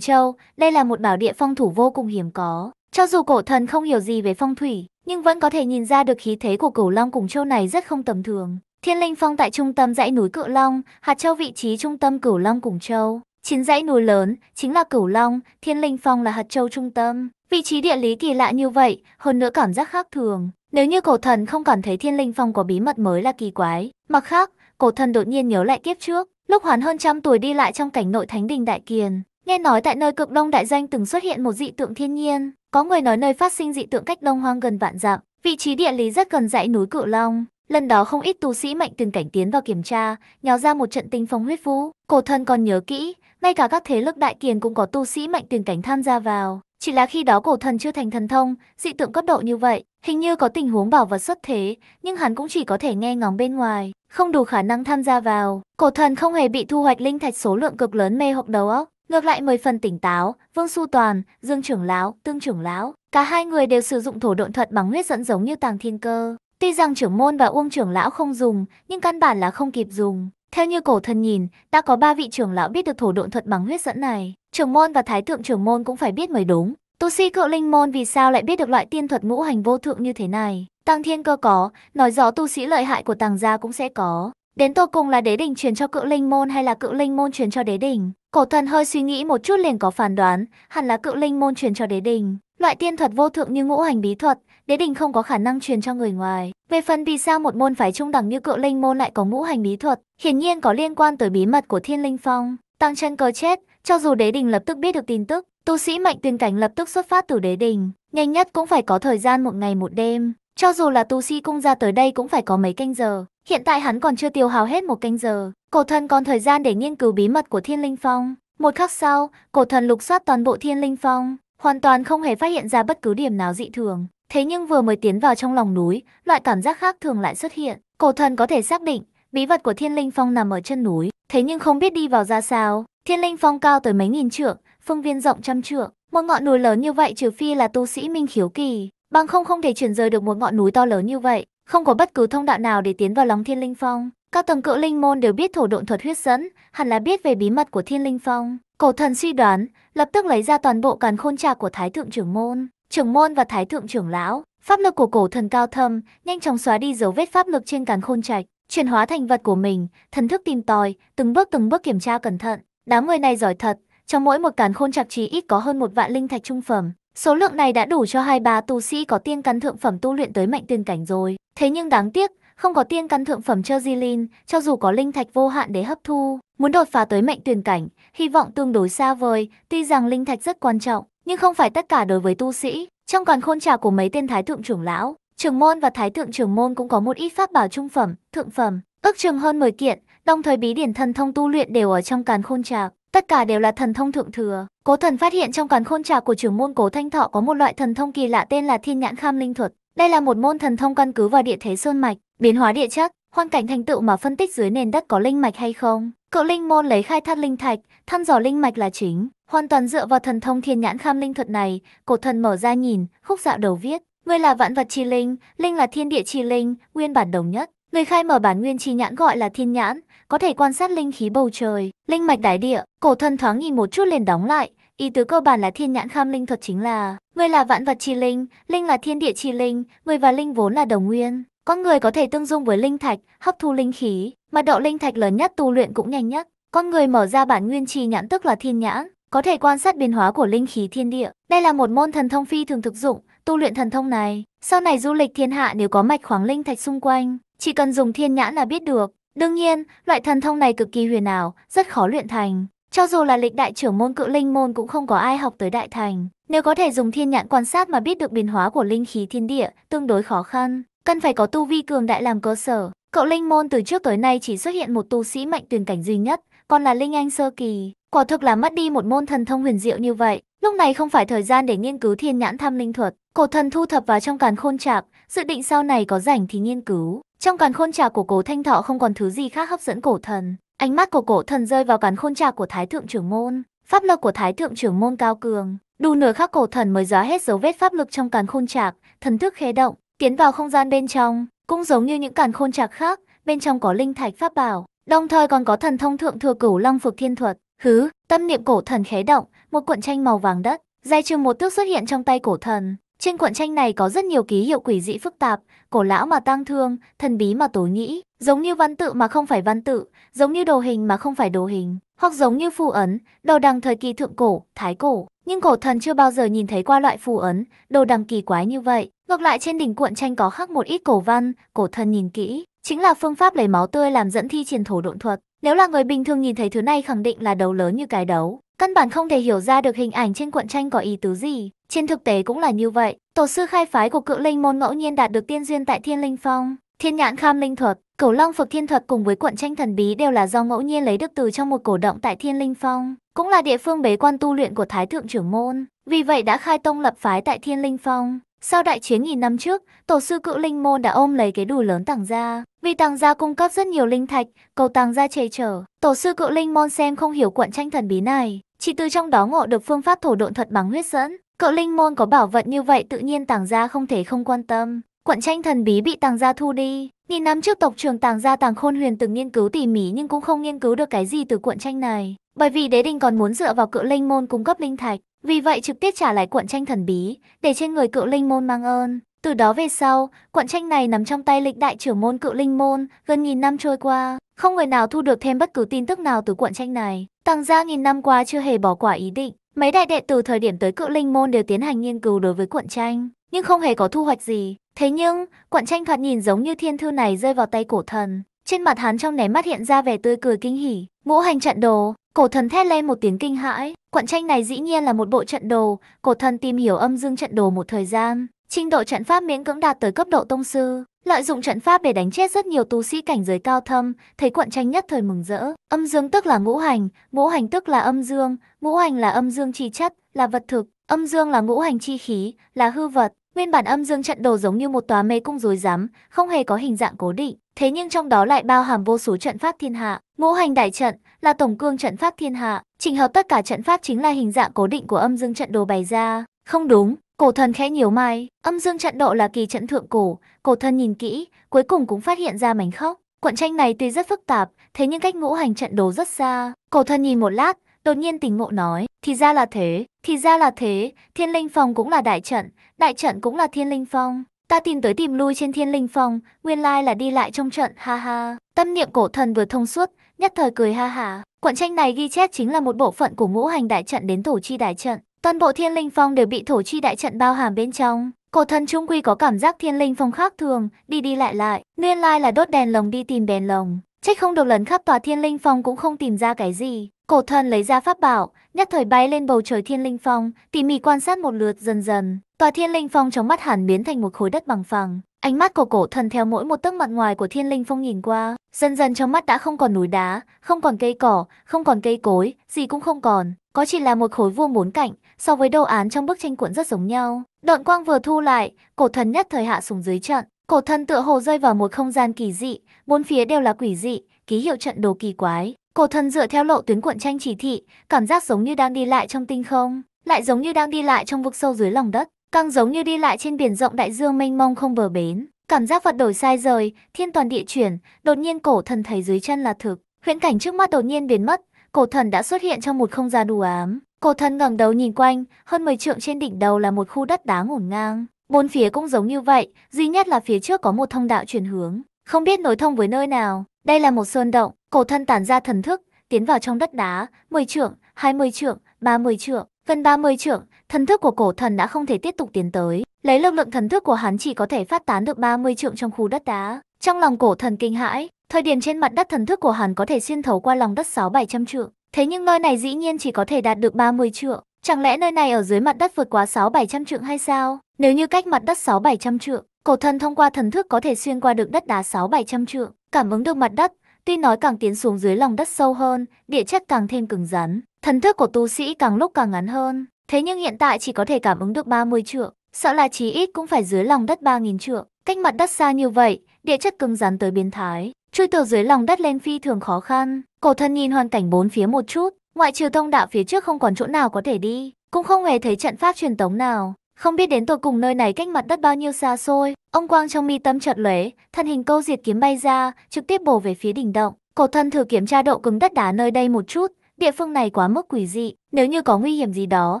Châu, đây là một bảo địa phong thủ vô cùng hiếm có. Cho dù cổ thần không hiểu gì về phong thủy, nhưng vẫn có thể nhìn ra được khí thế của Cửu Long cùng Châu này rất không tầm thường. Thiên linh phong tại trung tâm dãy núi Cửu Long, hạt châu vị trí trung tâm Cửu Long cùng Châu. Chín dãy núi lớn chính là Cửu Long, Thiên Linh Phong là hạt châu trung tâm. Vị trí địa lý kỳ lạ như vậy, hơn nữa cảm giác khác thường. Nếu như cổ thần không cảm thấy Thiên Linh Phong có bí mật mới là kỳ quái. Mặt khác, cổ thần đột nhiên nhớ lại kiếp trước, lúc hoàn hơn trăm tuổi đi lại trong cảnh nội thánh đình Đại Kiền. Nghe nói tại nơi cực đông đại danh từng xuất hiện một dị tượng thiên nhiên, có người nói nơi phát sinh dị tượng cách đông hoang gần vạn dặm, vị trí địa lý rất gần dãy núi cự Long. Lần đó không ít tu sĩ mạnh từng cảnh tiến vào kiểm tra, nhào ra một trận tinh phong huyết vũ. Cổ thần còn nhớ kỹ, ngay cả các thế lực đại kiền cũng có tu sĩ mạnh từng cảnh tham gia vào. Chỉ là khi đó cổ thần chưa thành thần thông, dị tượng cấp độ như vậy, hình như có tình huống bảo vật xuất thế, nhưng hắn cũng chỉ có thể nghe ngóng bên ngoài không đủ khả năng tham gia vào. Cổ thần không hề bị thu hoạch linh thạch số lượng cực lớn mê hoặc đầu óc, ngược lại mười phần tỉnh táo, Vương Su Toàn, Dương trưởng lão, Tương trưởng lão, cả hai người đều sử dụng thổ độn thuật bằng huyết dẫn giống như Tàng Thiên Cơ. Tuy rằng trưởng môn và Uông trưởng lão không dùng, nhưng căn bản là không kịp dùng. Theo như cổ thần nhìn, đã có ba vị trưởng lão biết được thổ độn thuật bằng huyết dẫn này. Trưởng môn và thái thượng trưởng môn cũng phải biết mới đúng. Tu sĩ cựu linh môn vì sao lại biết được loại tiên thuật ngũ hành vô thượng như thế này? Tăng thiên cơ có, nói rõ tu sĩ lợi hại của tàng gia cũng sẽ có. Đến tô cùng là đế Đình truyền cho cựu linh môn hay là cựu linh môn truyền cho đế Đình? Cổ thần hơi suy nghĩ một chút liền có phán đoán, hẳn là cựu linh môn truyền cho đế Đình. Loại tiên thuật vô thượng như ngũ hành bí thuật, đế Đình không có khả năng truyền cho người ngoài. Về phần vì sao một môn phái trung đẳng như cựu linh môn lại có ngũ hành bí thuật, hiển nhiên có liên quan tới bí mật của thiên linh phong. Tăng chân cờ chết, cho dù đế đình lập tức biết được tin tức, Tu sĩ mạnh tuyên cảnh lập tức xuất phát từ đế đình, nhanh nhất cũng phải có thời gian một ngày một đêm. Cho dù là tu sĩ cung ra tới đây cũng phải có mấy canh giờ, hiện tại hắn còn chưa tiêu hào hết một canh giờ. Cổ thần còn thời gian để nghiên cứu bí mật của thiên linh phong. Một khắc sau, cổ thần lục soát toàn bộ thiên linh phong, hoàn toàn không hề phát hiện ra bất cứ điểm nào dị thường. Thế nhưng vừa mới tiến vào trong lòng núi, loại cảm giác khác thường lại xuất hiện. Cổ thần có thể xác định, bí vật của thiên linh phong nằm ở chân núi, thế nhưng không biết đi vào ra sao. Thiên linh phong cao tới mấy nghìn trượng, phương viên rộng trăm trượng, một ngọn núi lớn như vậy trừ phi là tu sĩ minh khiếu kỳ, bằng không không thể chuyển rời được một ngọn núi to lớn như vậy, không có bất cứ thông đạo nào để tiến vào lòng Thiên Linh Phong. Các tầng cự linh môn đều biết thổ độn thuật huyết dẫn, hẳn là biết về bí mật của Thiên Linh Phong. Cổ thần suy đoán, lập tức lấy ra toàn bộ càn khôn trà của Thái thượng trưởng môn, trưởng môn và Thái thượng trưởng lão, pháp lực của cổ thần cao thâm, nhanh chóng xóa đi dấu vết pháp lực trên càn khôn trạch, chuyển hóa thành vật của mình, thần thức tìm tòi, từng bước từng bước kiểm tra cẩn thận. Đám người này giỏi thật, trong mỗi một càn khôn chặt chí ít có hơn một vạn linh thạch trung phẩm. Số lượng này đã đủ cho hai ba tu sĩ có tiên căn thượng phẩm tu luyện tới mạnh tiên cảnh rồi. Thế nhưng đáng tiếc, không có tiên căn thượng phẩm cho Jilin, cho dù có linh thạch vô hạn để hấp thu, muốn đột phá tới mệnh tuyển cảnh, hy vọng tương đối xa vời, tuy rằng linh thạch rất quan trọng, nhưng không phải tất cả đối với tu sĩ. Trong còn khôn trà của mấy tên thái thượng trưởng lão, trưởng môn và thái thượng trưởng môn cũng có một ít pháp bảo trung phẩm, thượng phẩm, ước chừng hơn 10 kiện, đồng thời bí điển thần thông tu luyện đều ở trong càn khôn trà. Tất cả đều là thần thông thượng thừa. Cố thần phát hiện trong càn khôn trà của trưởng môn Cố Thanh Thọ có một loại thần thông kỳ lạ tên là Thiên Nhãn Kham Linh Thuật. Đây là một môn thần thông căn cứ vào địa thế sơn mạch, biến hóa địa chất, hoàn cảnh thành tựu mà phân tích dưới nền đất có linh mạch hay không. Cựu linh môn lấy khai thác linh thạch, thăm dò linh mạch là chính, hoàn toàn dựa vào thần thông Thiên Nhãn Kham Linh Thuật này, Cổ thần mở ra nhìn, khúc dạo đầu viết: Ngươi là vạn vật chi linh, linh là thiên địa chi linh, nguyên bản đồng nhất, Người khai mở bản nguyên chi nhãn gọi là thiên nhãn, có thể quan sát linh khí bầu trời, linh mạch đại địa, cổ thân thoáng nhìn một chút liền đóng lại. Ý tứ cơ bản là thiên nhãn kham linh thuật chính là, người là vạn vật chi linh, linh là thiên địa chi linh, người và linh vốn là đồng nguyên. Con người có thể tương dung với linh thạch, hấp thu linh khí, mà độ linh thạch lớn nhất tu luyện cũng nhanh nhất. Con người mở ra bản nguyên chi nhãn tức là thiên nhãn, có thể quan sát biến hóa của linh khí thiên địa. Đây là một môn thần thông phi thường thực dụng, tu luyện thần thông này, sau này du lịch thiên hạ nếu có mạch khoáng linh thạch xung quanh, chỉ cần dùng thiên nhãn là biết được. Đương nhiên, loại thần thông này cực kỳ huyền ảo, rất khó luyện thành. Cho dù là lịch đại trưởng môn cự linh môn cũng không có ai học tới đại thành. Nếu có thể dùng thiên nhãn quan sát mà biết được biến hóa của linh khí thiên địa, tương đối khó khăn. Cần phải có tu vi cường đại làm cơ sở. Cậu linh môn từ trước tới nay chỉ xuất hiện một tu sĩ mạnh tuyển cảnh duy nhất, còn là linh anh sơ kỳ. Quả thực là mất đi một môn thần thông huyền diệu như vậy. Lúc này không phải thời gian để nghiên cứu thiên nhãn tham linh thuật, Cổ thần thu thập vào trong càn khôn trạc, dự định sau này có rảnh thì nghiên cứu. Trong càn khôn trạc của cố thanh thọ không còn thứ gì khác hấp dẫn cổ thần. Ánh mắt của cổ thần rơi vào càn khôn trạc của thái thượng trưởng môn. Pháp lực của thái thượng trưởng môn cao cường. Đủ nửa khắc cổ thần mới xóa hết dấu vết pháp lực trong càn khôn trạc, thần thức khế động, tiến vào không gian bên trong. Cũng giống như những càn khôn trạc khác, bên trong có linh thạch pháp bảo, đồng thời còn có thần thông thượng thừa cửu long phục thiên thuật. Hứ, tâm niệm cổ thần khế động, một cuộn tranh màu vàng đất, dài trường một tước xuất hiện trong tay cổ thần. Trên cuộn tranh này có rất nhiều ký hiệu quỷ dị phức tạp, cổ lão mà tang thương, thần bí mà tối nghĩ, giống như văn tự mà không phải văn tự, giống như đồ hình mà không phải đồ hình, hoặc giống như phù ấn, đồ đằng thời kỳ thượng cổ, thái cổ. Nhưng cổ thần chưa bao giờ nhìn thấy qua loại phù ấn, đồ đằng kỳ quái như vậy. Ngược lại trên đỉnh cuộn tranh có khắc một ít cổ văn, cổ thần nhìn kỹ, chính là phương pháp lấy máu tươi làm dẫn thi triển thổ độn thuật. Nếu là người bình thường nhìn thấy thứ này khẳng định là đầu lớn như cái đấu. Căn bản không thể hiểu ra được hình ảnh trên cuộn tranh có ý tứ gì. Trên thực tế cũng là như vậy, tổ sư khai phái của cự linh môn ngẫu nhiên đạt được tiên duyên tại Thiên Linh Phong, Thiên Nhãn Kham Linh Thuật, Cửu Long Phực Thiên Thuật cùng với cuộn tranh thần bí đều là do ngẫu nhiên lấy được từ trong một cổ động tại Thiên Linh Phong, cũng là địa phương bế quan tu luyện của Thái Thượng trưởng môn, vì vậy đã khai tông lập phái tại Thiên Linh Phong. Sau đại chiến nghìn năm trước, tổ sư cự linh môn đã ôm lấy cái đùi lớn tàng ra, vì tàng gia cung cấp rất nhiều linh thạch, cầu tàng gia chảy trở, tổ sư cự linh môn xem không hiểu cuộn tranh thần bí này, chỉ từ trong đó ngộ được phương pháp thổ độn thuật bằng huyết dẫn. Cự linh môn có bảo vật như vậy tự nhiên tàng gia không thể không quan tâm. Cuộn tranh thần bí bị tàng gia thu đi. Nhìn năm trước tộc trường tàng gia tàng khôn huyền từng nghiên cứu tỉ mỉ nhưng cũng không nghiên cứu được cái gì từ cuộn tranh này. Bởi vì đế đình còn muốn dựa vào cự linh môn cung cấp linh thạch. Vì vậy trực tiếp trả lại cuộn tranh thần bí, để trên người cự linh môn mang ơn. Từ đó về sau, quận tranh này nằm trong tay lịch đại trưởng môn cựu linh môn, gần nghìn năm trôi qua, không người nào thu được thêm bất cứ tin tức nào từ quận tranh này. Tăng gia nghìn năm qua chưa hề bỏ qua ý định, mấy đại đệ từ thời điểm tới cựu linh môn đều tiến hành nghiên cứu đối với quận tranh, nhưng không hề có thu hoạch gì. Thế nhưng, quận tranh thoạt nhìn giống như thiên thư này rơi vào tay cổ thần. Trên mặt hắn trong nháy mắt hiện ra vẻ tươi cười kinh hỉ, ngũ hành trận đồ, cổ thần thét lên một tiếng kinh hãi. Quận tranh này dĩ nhiên là một bộ trận đồ, cổ thần tìm hiểu âm dương trận đồ một thời gian, Trình độ trận pháp miễn cưỡng đạt tới cấp độ tông sư, lợi dụng trận pháp để đánh chết rất nhiều tu sĩ cảnh giới cao thâm, thấy quận tranh nhất thời mừng rỡ. Âm dương tức là ngũ hành, ngũ hành tức là âm dương, ngũ hành là âm dương chi chất, là vật thực, âm dương là ngũ hành chi khí, là hư vật. Nguyên bản âm dương trận đồ giống như một tòa mê cung rối rắm, không hề có hình dạng cố định, thế nhưng trong đó lại bao hàm vô số trận pháp thiên hạ. Ngũ hành đại trận là tổng cương trận pháp thiên hạ, trình hợp tất cả trận pháp chính là hình dạng cố định của âm dương trận đồ bày ra. Không đúng, Cổ thần khẽ nhiều mai, âm dương trận độ là kỳ trận thượng cổ, cổ thần nhìn kỹ, cuối cùng cũng phát hiện ra mảnh khóc. Quận tranh này tuy rất phức tạp, thế nhưng cách ngũ hành trận đồ rất xa. Cổ thần nhìn một lát, đột nhiên tỉnh ngộ nói, thì ra là thế, thì ra là thế, thiên linh phong cũng là đại trận, đại trận cũng là thiên linh phong. Ta tìm tới tìm lui trên thiên linh phong, nguyên lai là đi lại trong trận, ha ha. Tâm niệm cổ thần vừa thông suốt, nhất thời cười ha ha. Quận tranh này ghi chép chính là một bộ phận của ngũ hành đại trận đến thổ chi đại trận. Toàn bộ thiên linh phong đều bị thổ chi đại trận bao hàm bên trong. Cổ thần trung quy có cảm giác thiên linh phong khác thường, đi đi lại lại. Nguyên lai là đốt đèn lồng đi tìm đèn lồng. Trách không được lần khắp tòa thiên linh phong cũng không tìm ra cái gì. Cổ thần lấy ra pháp bảo, nhất thời bay lên bầu trời thiên linh phong, tỉ mỉ quan sát một lượt dần dần. Tòa thiên linh phong trong mắt hẳn biến thành một khối đất bằng phẳng. Ánh mắt của cổ thần theo mỗi một tấc mặt ngoài của thiên linh phong nhìn qua, dần dần trong mắt đã không còn núi đá, không còn cây cỏ, không còn cây cối, gì cũng không còn. Có chỉ là một khối vuông bốn cạnh, so với đồ án trong bức tranh cuộn rất giống nhau. Đoạn quang vừa thu lại, cổ thần nhất thời hạ xuống dưới trận. Cổ thần tựa hồ rơi vào một không gian kỳ dị, bốn phía đều là quỷ dị, ký hiệu trận đồ kỳ quái. Cổ thần dựa theo lộ tuyến cuộn tranh chỉ thị, cảm giác giống như đang đi lại trong tinh không, lại giống như đang đi lại trong vực sâu dưới lòng đất, càng giống như đi lại trên biển rộng đại dương mênh mông không bờ bến. Cảm giác vật đổi sai rời, thiên toàn địa chuyển, đột nhiên cổ thần thấy dưới chân là thực, huyễn cảnh trước mắt đột nhiên biến mất, cổ thần đã xuất hiện trong một không gian u ám. Cổ thần ngẩng đầu nhìn quanh, hơn 10 trượng trên đỉnh đầu là một khu đất đá ngổn ngang. Bốn phía cũng giống như vậy, duy nhất là phía trước có một thông đạo chuyển hướng, không biết nối thông với nơi nào. Đây là một sơn động, cổ thần tản ra thần thức, tiến vào trong đất đá, 10 trượng, 20 trượng, 30 trượng, gần 30 trượng, thần thức của cổ thần đã không thể tiếp tục tiến tới. Lấy lực lượng thần thức của hắn chỉ có thể phát tán được 30 trượng trong khu đất đá. Trong lòng cổ thần kinh hãi, Thời điểm trên mặt đất thần thức của hắn có thể xuyên thấu qua lòng đất 6-700 trượng, thế nhưng nơi này dĩ nhiên chỉ có thể đạt được 30 trượng. Chẳng lẽ nơi này ở dưới mặt đất vượt quá 6-700 trượng hay sao? Nếu như cách mặt đất 6-700 trượng, cổ thần thông qua thần thức có thể xuyên qua được đất đá 6-700 trượng, cảm ứng được mặt đất, tuy nói càng tiến xuống dưới lòng đất sâu hơn, địa chất càng thêm cứng rắn, thần thức của tu sĩ càng lúc càng ngắn hơn, thế nhưng hiện tại chỉ có thể cảm ứng được 30 trượng, sợ là chí ít cũng phải dưới lòng đất 3000 trượng, cách mặt đất xa như vậy, địa chất cứng rắn tới biến thái, Chui từ dưới lòng đất lên phi thường khó khăn, cổ thân nhìn hoàn cảnh bốn phía một chút, ngoại trừ thông đạo phía trước không còn chỗ nào có thể đi, cũng không hề thấy trận pháp truyền tống nào. Không biết đến tột cùng nơi này cách mặt đất bao nhiêu xa xôi, ông Quang trong mi tâm chợt lóe, thân hình câu diệt kiếm bay ra, trực tiếp bổ về phía đỉnh động. Cổ thân thử kiểm tra độ cứng đất đá nơi đây một chút, địa phương này quá mức quỷ dị, nếu như có nguy hiểm gì đó,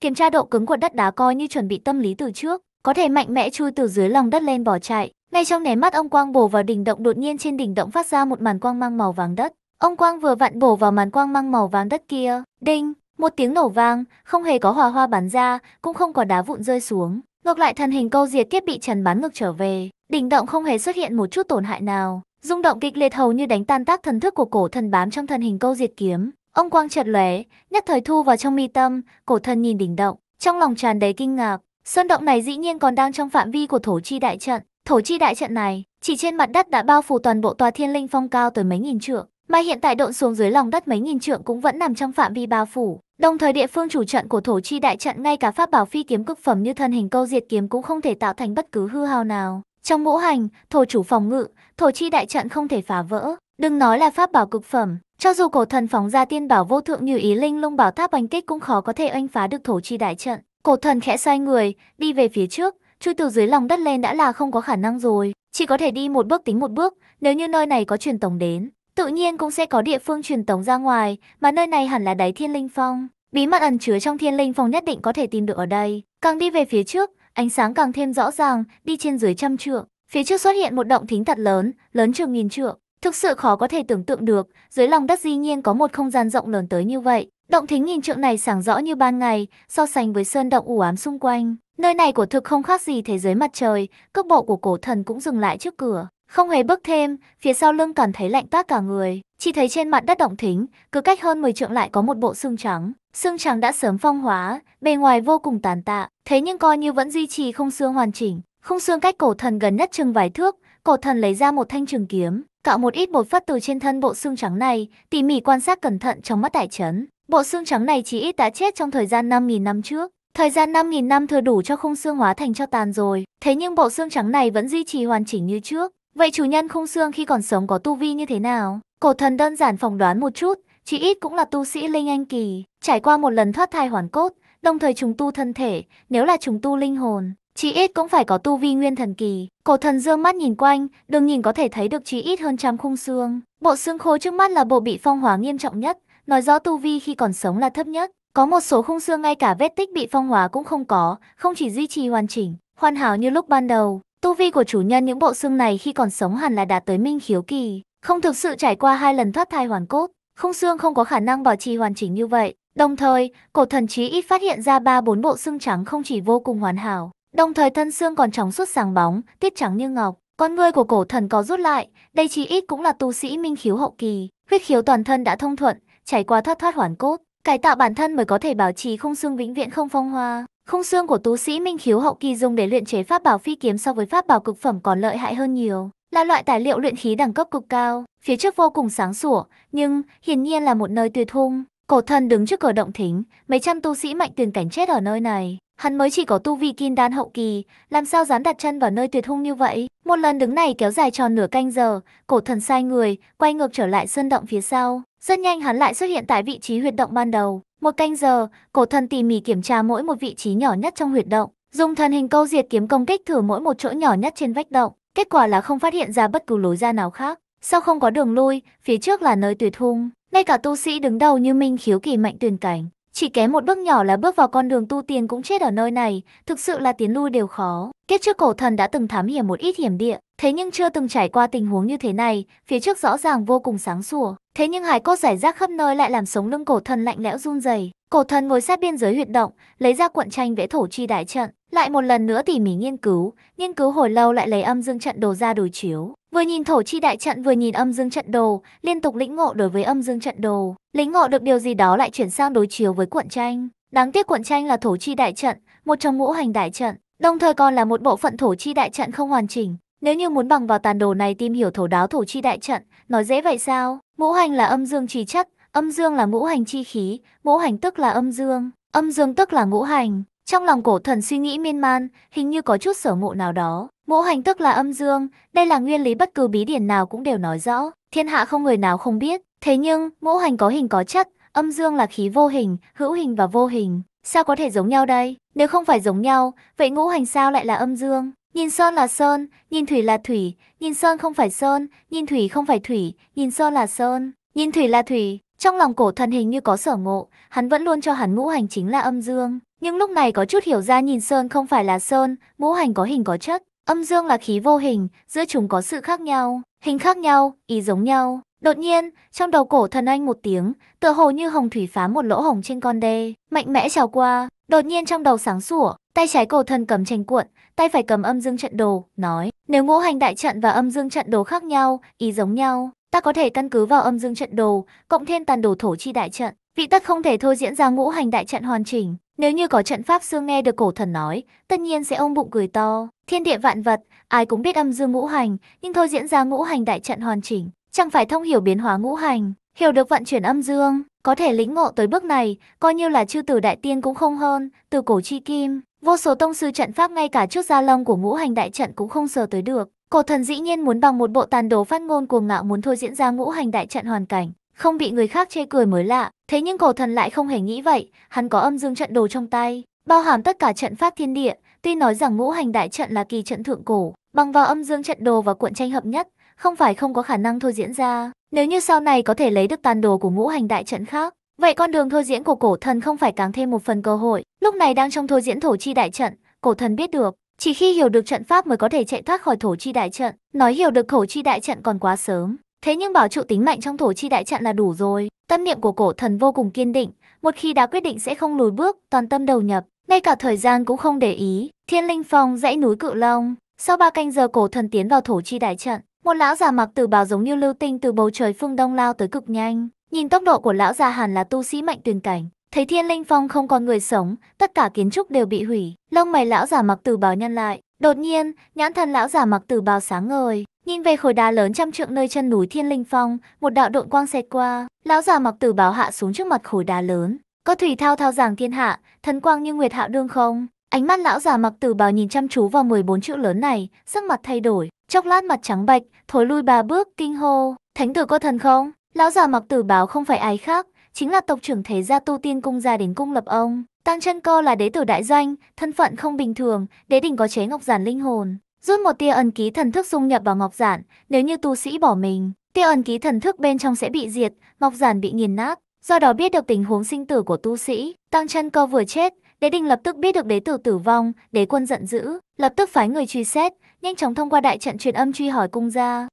kiểm tra độ cứng của đất đá coi như chuẩn bị tâm lý từ trước, có thể mạnh mẽ chui từ dưới lòng đất lên bỏ chạy. Ngay trong nháy mắt ông Quang bổ vào đỉnh động đột nhiên trên đỉnh động phát ra một màn quang mang màu vàng đất. Ông Quang vừa vặn bổ vào màn quang mang màu vàng đất kia, đinh, một tiếng nổ vang, không hề có hòa hoa bắn ra, cũng không có đá vụn rơi xuống. Ngược lại thần hình câu diệt kiếp bị trần bắn ngược trở về, đỉnh động không hề xuất hiện một chút tổn hại nào. Rung động kịch liệt hầu như đánh tan tác thần thức của cổ thần bám trong thần hình câu diệt kiếm. Ông Quang chợt lóe, nhất thời thu vào trong mi tâm, cổ thần nhìn đỉnh động, trong lòng tràn đầy kinh ngạc. Sơn động này dĩ nhiên còn đang trong phạm vi của thổ chi đại trận, Thổ chi đại trận này, chỉ trên mặt đất đã bao phủ toàn bộ tòa thiên linh phong cao tới mấy nghìn trượng, mà hiện tại độn xuống dưới lòng đất mấy nghìn trượng cũng vẫn nằm trong phạm vi bao phủ. Đồng thời địa phương chủ trận của thổ chi đại trận ngay cả pháp bảo phi kiếm cực phẩm như thân hình câu diệt kiếm cũng không thể tạo thành bất cứ hư hao nào. Trong ngũ hành, thổ chủ phòng ngự, thổ chi đại trận không thể phá vỡ. Đừng nói là pháp bảo cực phẩm, cho dù cổ thần phóng ra tiên bảo vô thượng như ý linh lung bảo tháp oanh kích cũng khó có thể oanh phá được thổ chi đại trận. Cổ thần khẽ xoay người, đi về phía trước, chui từ dưới lòng đất lên đã là không có khả năng rồi, chỉ có thể đi một bước tính một bước, nếu như nơi này có truyền tống đến, tự nhiên cũng sẽ có địa phương truyền tống ra ngoài, mà nơi này hẳn là đáy thiên linh phong. Bí mật ẩn chứa trong thiên linh phong nhất định có thể tìm được ở đây. Càng đi về phía trước, ánh sáng càng thêm rõ ràng, đi trên dưới trăm trượng. Phía trước xuất hiện một động thính thật lớn, lớn chừng nghìn trượng. Thực sự khó có thể tưởng tượng được, dưới lòng đất dĩ nhiên có một không gian rộng lớn tới như vậy. Động thính nghìn trượng này sáng rõ như ban ngày, so sánh với sơn động u ám xung quanh, Nơi này của thực không khác gì thế giới mặt trời, cước bộ của cổ thần cũng dừng lại trước cửa. Không hề bước thêm, phía sau lưng cảm thấy lạnh toát cả người. Chỉ thấy trên mặt đất động thính, cứ cách hơn 10 trượng lại có một bộ xương trắng. Xương trắng đã sớm phong hóa, bề ngoài vô cùng tàn tạ, thế nhưng coi như vẫn duy trì không xương hoàn chỉnh. Không xương cách cổ thần gần nhất chừng vài thước, cổ thần lấy ra một thanh trường kiếm, cạo một ít bột phát từ trên thân bộ xương trắng này, tỉ mỉ quan sát cẩn thận trong mắt đại trấn. Bộ xương trắng này chỉ ít đã chết trong thời gian 5.000 năm trước, Thời gian 5.000 năm thừa đủ cho khung xương hóa thành cho tàn rồi, thế nhưng bộ xương trắng này vẫn duy trì hoàn chỉnh như trước. Vậy chủ nhân khung xương khi còn sống có tu vi như thế nào? Cổ thần đơn giản phỏng đoán một chút, chỉ ít cũng là tu sĩ Linh Anh Kỳ, trải qua một lần thoát thai hoàn cốt, đồng thời trùng tu thân thể, nếu là trùng tu linh hồn, chỉ ít cũng phải có tu vi nguyên thần kỳ. Cổ thần dương mắt nhìn quanh, đường nhìn có thể thấy được chỉ ít hơn trăm khung xương. Bộ xương khô trước mắt là bộ bị phong hóa nghiêm trọng nhất, nói rõ tu vi khi còn sống là thấp nhất. Có một số khung xương ngay cả vết tích bị phong hóa cũng không có, không chỉ duy trì hoàn chỉnh, hoàn hảo như lúc ban đầu. Tu vi của chủ nhân những bộ xương này khi còn sống hẳn là đạt tới minh khiếu kỳ, không thực sự trải qua hai lần thoát thai hoàn cốt. Khung xương không có khả năng bảo trì hoàn chỉnh như vậy. Đồng thời, cổ thần chí ít phát hiện ra ba bốn bộ xương trắng không chỉ vô cùng hoàn hảo, đồng thời thân xương còn trắng suốt sáng bóng, tiết trắng như ngọc. Con ngươi của cổ thần có rút lại, đây chí ít cũng là tu sĩ minh khiếu hậu kỳ, huyết khiếu toàn thân đã thông thuận, trải qua thoát thoát hoàn cốt. Cải tạo bản thân mới có thể bảo trì khung xương vĩnh viễn không phong hoa. Khung xương của tú sĩ Minh Khiếu hậu kỳ dùng để luyện chế pháp bảo phi kiếm so với pháp bảo cực phẩm còn lợi hại hơn nhiều, là loại tài liệu luyện khí đẳng cấp cực cao, phía trước vô cùng sáng sủa, nhưng hiển nhiên là một nơi tuyệt hung. Cổ thần đứng trước cửa động thính, mấy trăm tu sĩ mạnh tuyền cảnh chết ở nơi này. Hắn mới chỉ có tu vi kim đan hậu kỳ, làm sao dám đặt chân vào nơi tuyệt hung như vậy? Một lần đứng này kéo dài tròn nửa canh giờ, cổ thần sai người, quay ngược trở lại sơn động phía sau. Rất nhanh hắn lại xuất hiện tại vị trí huyệt động ban đầu. Một canh giờ, cổ thần tỉ mỉ kiểm tra mỗi một vị trí nhỏ nhất trong huyệt động, dùng thần hình câu diệt kiếm công kích thử mỗi một chỗ nhỏ nhất trên vách động. Kết quả là không phát hiện ra bất cứ lối ra nào khác. Sau không có đường lui, phía trước là nơi tuyệt hung. Ngay cả tu sĩ đứng đầu như Minh khiếu kỳ mạnh tuyển cảnh, chỉ kém một bước nhỏ là bước vào con đường tu tiên cũng chết ở nơi này, thực sự là tiến lui đều khó. Kết trước cổ thần đã từng thám hiểm một ít hiểm địa, thế nhưng chưa từng trải qua tình huống như thế này, phía trước rõ ràng vô cùng sáng sủa. Thế nhưng hải cốt giải rác khắp nơi lại làm sống lưng cổ thần lạnh lẽo run rẩy. Cổ thần ngồi sát biên giới huyệt động, lấy ra cuộn tranh vẽ thổ chi đại trận, lại một lần nữa tỉ mỉ nghiên cứu, nghiên cứu hồi lâu lại lấy âm dương trận đồ ra đối chiếu. Vừa nhìn thổ chi đại trận vừa nhìn âm dương trận đồ, liên tục lĩnh ngộ đối với âm dương trận đồ, lĩnh ngộ được điều gì đó lại chuyển sang đối chiếu với cuộn tranh. Đáng tiếc cuộn tranh là thổ chi đại trận, một trong ngũ hành đại trận, đồng thời còn là một bộ phận thổ chi đại trận không hoàn chỉnh. Nếu như muốn bằng vào tàn đồ này tìm hiểu thổ đáo thổ chi đại trận, nói dễ vậy sao? Ngũ hành là âm dương trì chất, âm dương là ngũ hành chi khí, ngũ hành tức là âm dương, âm dương tức là ngũ hành. Trong lòng cổ thần suy nghĩ miên man, hình như có chút sở ngộ nào đó. Ngũ hành tức là âm dương, đây là nguyên lý bất cứ bí điển nào cũng đều nói rõ, thiên hạ không người nào không biết. Thế nhưng, ngũ hành có hình có chất, âm dương là khí vô hình, hữu hình và vô hình. Sao có thể giống nhau đây? Nếu không phải giống nhau, vậy ngũ hành sao lại là âm dương? Nhìn sơn là sơn, nhìn thủy là thủy, nhìn sơn không phải sơn, nhìn thủy không phải thủy, nhìn sơn là sơn, nhìn thủy là thủy. Trong lòng cổ thần hình như có sở ngộ, hắn vẫn luôn cho hắn ngũ hành chính là âm dương. Nhưng lúc này có chút hiểu ra nhìn sơn không phải là sơn, ngũ hành có hình có chất. Âm dương là khí vô hình, giữa chúng có sự khác nhau, hình khác nhau, ý giống nhau. Đột nhiên, trong đầu cổ thần anh một tiếng, tựa hồ như hồng thủy phá một lỗ hồng trên con đê, mạnh mẽ trào qua. Đột nhiên trong đầu sáng sủa, tay trái cổ thần cầm tranh cuộn, tay phải cầm âm dương trận đồ, nói, nếu ngũ hành đại trận và âm dương trận đồ khác nhau, ý giống nhau, ta có thể căn cứ vào âm dương trận đồ, cộng thêm tàn đồ thổ chi đại trận. Vị tất không thể thôi diễn ra ngũ hành đại trận hoàn chỉnh, nếu như có trận pháp sư nghe được cổ thần nói, tất nhiên sẽ ông bụng cười to. Thiên địa vạn vật, ai cũng biết âm dương ngũ hành, nhưng thôi diễn ra ngũ hành đại trận hoàn chỉnh, chẳng phải thông hiểu biến hóa ngũ hành, hiểu được vận chuyển âm dương, có thể lĩnh ngộ tới bước này, coi như là chư tử đại tiên cũng không hơn, từ cổ chi kim, vô số tông sư trận pháp ngay cả chút gia lông của ngũ hành đại trận cũng không sờ tới được. Cổ thần dĩ nhiên muốn bằng một bộ tàn đồ phát ngôn cuồng ngạo muốn thôi diễn ra ngũ hành đại trận hoàn cảnh, không bị người khác chê cười mới lạ. Thế nhưng cổ thần lại không hề nghĩ vậy, hắn có âm dương trận đồ trong tay, bao hàm tất cả trận pháp thiên địa. Tuy nói rằng ngũ hành đại trận là kỳ trận thượng cổ, bằng vào âm dương trận đồ và cuộn tranh hợp nhất, không phải không có khả năng thôi diễn ra. Nếu như sau này có thể lấy được tàn đồ của ngũ hành đại trận khác, vậy con đường thôi diễn của cổ thần không phải càng thêm một phần cơ hội. Lúc này đang trong thôi diễn thổ chi đại trận, cổ thần biết được, chỉ khi hiểu được trận pháp mới có thể chạy thoát khỏi thổ chi đại trận. Nói hiểu được thổ chi đại trận còn quá sớm, Thế nhưng bảo trụ tính mạnh trong thổ chi đại trận là đủ rồi. Tâm niệm của cổ thần vô cùng kiên định, một khi đã quyết định sẽ không lùi bước, toàn tâm đầu nhập, ngay cả thời gian cũng không để ý. Thiên Linh Phong dãy núi Cự Long, sau ba canh giờ cổ thần tiến vào thổ chi đại trận, một lão già mặc tử bào giống như lưu tinh từ bầu trời phương đông lao tới cực nhanh. Nhìn tốc độ của lão già hẳn là tu sĩ mạnh tuyền cảnh, thấy Thiên Linh Phong không còn người sống, tất cả kiến trúc đều bị hủy, lông mày lão già mặc tử bào nhân lại, Đột nhiên, nhãn thần lão giả mặc tử bào sáng ngời, nhìn về khối đá lớn trăm trượng nơi chân núi Thiên Linh Phong, một đạo độn quang xẹt qua, lão giả mặc tử bào hạ xuống trước mặt khối đá lớn. Có thủy thao thao giảng thiên hạ, thần quang như nguyệt hạ đương không? Ánh mắt lão giả mặc tử bào nhìn chăm chú vào 14 chữ lớn này, sắc mặt thay đổi, chốc lát mặt trắng bạch thối lui ba bước kinh hô, "Thánh tử có thần không?" Lão giả mặc tử bào không phải ai khác, chính là tộc trưởng thế gia tu tiên cung gia đến cung lập ông. Tăng chân cô là đế tử đại danh, thân phận không bình thường, đế đình có chế ngọc giản linh hồn. Rút một tia ẩn ký thần thức dung nhập vào ngọc giản, nếu như tu sĩ bỏ mình, tia ẩn ký thần thức bên trong sẽ bị diệt, ngọc giản bị nghiền nát. Do đó biết được tình huống sinh tử của tu sĩ, tăng chân cơ vừa chết, đế đình lập tức biết được đế tử tử vong, đế quân giận dữ, lập tức phái người truy xét, nhanh chóng thông qua đại trận truyền âm truy hỏi cung gia.